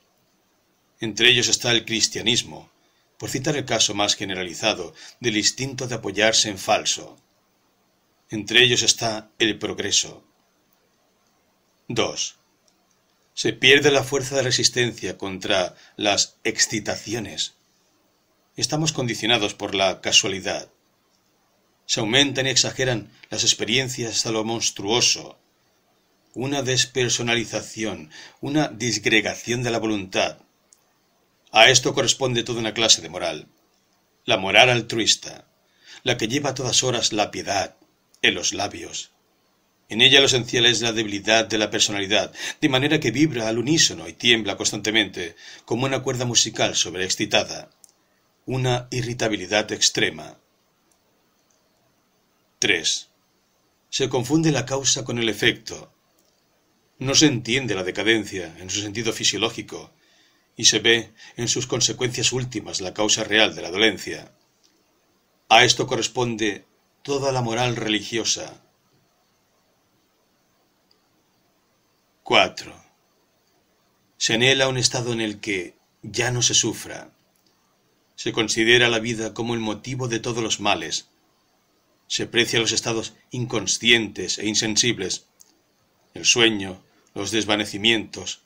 Entre ellos está el cristianismo, por citar el caso más generalizado del instinto de apoyarse en falso. Entre ellos está el progreso. 2. Se pierde la fuerza de resistencia contra las excitaciones. Estamos condicionados por la casualidad. Se aumentan y exageran las experiencias hasta lo monstruoso. Una despersonalización, una disgregación de la voluntad, a esto corresponde toda una clase de moral, la moral altruista, la que lleva a todas horas la piedad en los labios. En ella lo esencial es la debilidad de la personalidad, de manera que vibra al unísono y tiembla constantemente, como una cuerda musical sobreexcitada, una irritabilidad extrema. 3. Se confunde la causa con el efecto. No se entiende la decadencia en su sentido fisiológico, y se ve en sus consecuencias últimas la causa real de la dolencia. A esto corresponde toda la moral religiosa. 4. Se anhela un estado en el que ya no se sufra. Se considera la vida como el motivo de todos los males. Se precia los estados inconscientes e insensibles, el sueño, los desvanecimientos,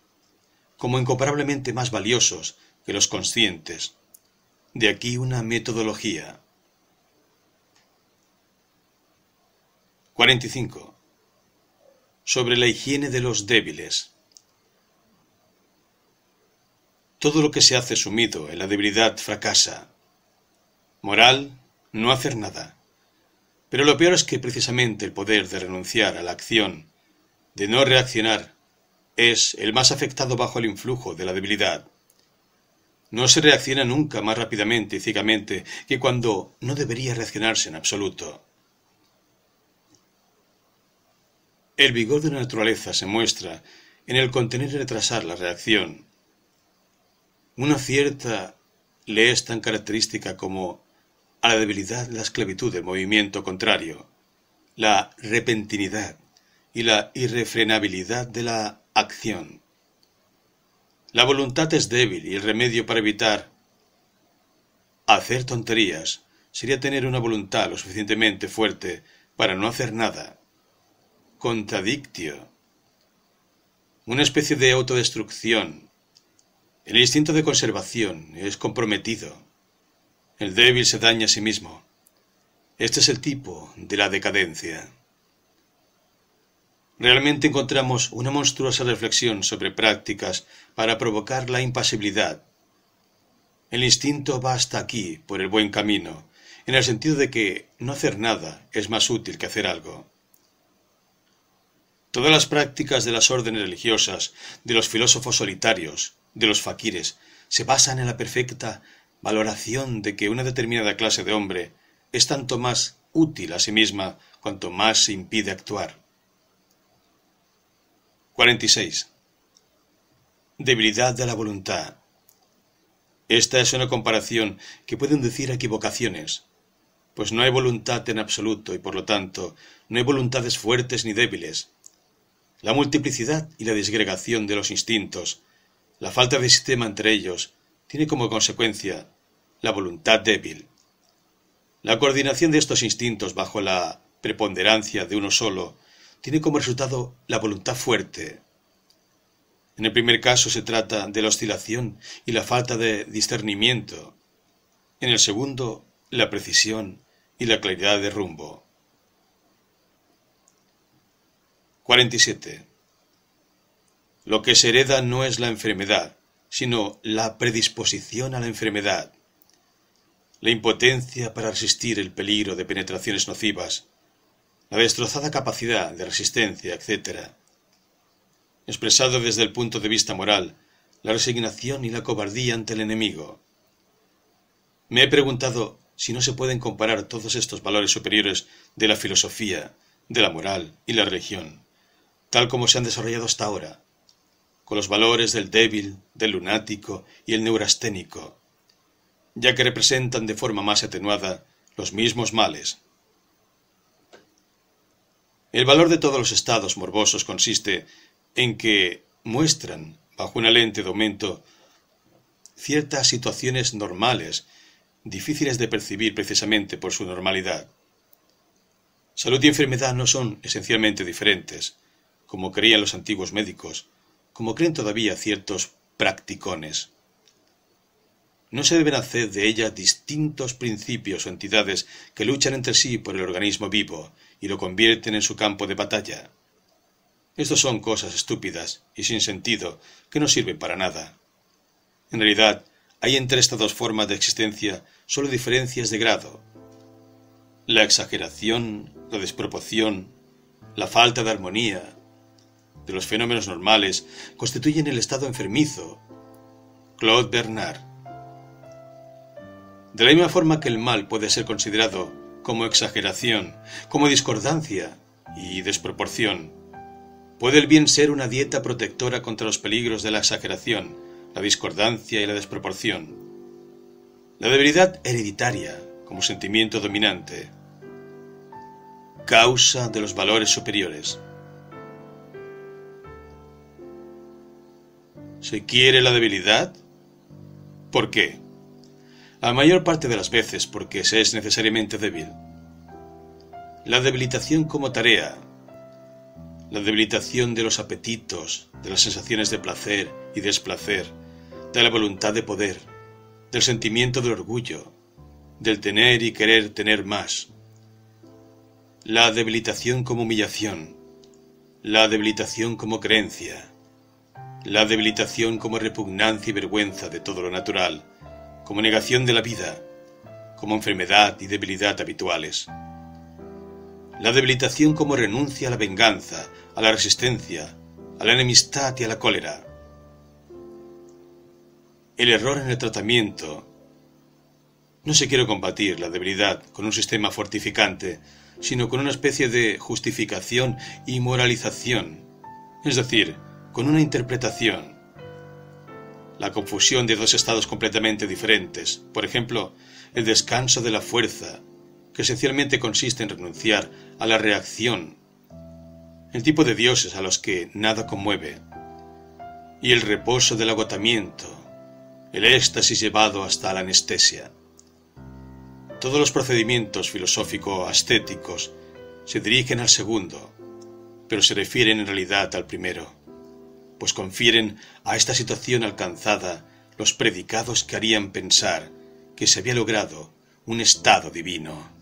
como incomparablemente más valiosos que los conscientes. De aquí una metodología. 45. Sobre la higiene de los débiles. Todo lo que se hace sumido en la debilidad fracasa. Moral, no hacer nada. Pero lo peor es que precisamente el poder de renunciar a la acción, de no reaccionar, es el más afectado bajo el influjo de la debilidad. No se reacciona nunca más rápidamente y ciegamente que cuando no debería reaccionarse en absoluto. El vigor de la naturaleza se muestra en el contener y retrasar la reacción. Una cierta le es tan característica como a la debilidad la esclavitud del movimiento contrario, la repentinidad y la irrefrenabilidad de la Acción. La voluntad es débil y el remedio para evitar hacer tonterías sería tener una voluntad lo suficientemente fuerte para no hacer nada. Contradictio. Una especie de autodestrucción. El instinto de conservación es comprometido. El débil se daña a sí mismo. Este es el tipo de la decadencia. Realmente encontramos una monstruosa reflexión sobre prácticas para provocar la impasibilidad. El instinto va hasta aquí, por el buen camino, en el sentido de que no hacer nada es más útil que hacer algo. Todas las prácticas de las órdenes religiosas, de los filósofos solitarios, de los faquires, se basan en la perfecta valoración de que una determinada clase de hombre es tanto más útil a sí misma cuanto más se impide actuar. 46. Debilidad de la voluntad. Esta es una comparación que puede inducir a equivocaciones, pues no hay voluntad en absoluto y por lo tanto no hay voluntades fuertes ni débiles. La multiplicidad y la disgregación de los instintos, la falta de sistema entre ellos, tiene como consecuencia la voluntad débil. La coordinación de estos instintos bajo la preponderancia de uno solo tiene como resultado la voluntad fuerte. En el primer caso se trata de la oscilación y la falta de discernimiento. En el segundo, la precisión y la claridad de rumbo. 47. Lo que se hereda no es la enfermedad, sino la predisposición a la enfermedad, la impotencia para resistir el peligro de penetraciones nocivas, la destrozada capacidad de resistencia, etc. Expresado desde el punto de vista moral, la resignación y la cobardía ante el enemigo. Me he preguntado si no se pueden comparar todos estos valores superiores de la filosofía, de la moral y la religión, tal como se han desarrollado hasta ahora, con los valores del débil, del lunático y el neurasténico, ya que representan de forma más atenuada los mismos males. El valor de todos los estados morbosos consiste en que muestran, bajo una lente de aumento, ciertas situaciones normales, difíciles de percibir precisamente por su normalidad. Salud y enfermedad no son esencialmente diferentes, como creían los antiguos médicos, como creen todavía ciertos practicones. No se deben hacer de ella distintos principios o entidades que luchan entre sí por el organismo vivo y lo convierten en su campo de batalla. Estas son cosas estúpidas y sin sentido que no sirven para nada. En realidad, hay entre estas dos formas de existencia solo diferencias de grado. La exageración, la desproporción, la falta de armonía de los fenómenos normales constituyen el estado enfermizo. Claude Bernard. De la misma forma que el mal puede ser considerado como exageración, como discordancia y desproporción. Puede el bien ser una dieta protectora contra los peligros de la exageración, la discordancia y la desproporción. La debilidad hereditaria como sentimiento dominante. Causa de los valores superiores. ¿Se quiere la debilidad? ¿Por qué? la mayor parte de las veces porque se es necesariamente débil. La debilitación como tarea, la debilitación de los apetitos, de las sensaciones de placer y desplacer, de la voluntad de poder, del sentimiento del orgullo, del tener y querer tener más. La debilitación como humillación, la debilitación como creencia, la debilitación como repugnancia y vergüenza de todo lo natural, como negación de la vida, como enfermedad y debilidad habituales. La debilitación como renuncia a la venganza, a la resistencia, a la enemistad y a la cólera. El error en el tratamiento. No se quiere combatir la debilidad con un sistema fortificante, sino con una especie de justificación y moralización, es decir, con una interpretación, la confusión de dos estados completamente diferentes, por ejemplo, el descanso de la fuerza, que esencialmente consiste en renunciar a la reacción, el tipo de dioses a los que nada conmueve, y el reposo del agotamiento, el éxtasis llevado hasta la anestesia. Todos los procedimientos filosófico estéticos se dirigen al segundo, pero se refieren en realidad al primero pues confieren a esta situación alcanzada los predicados que harían pensar que se había logrado un estado divino.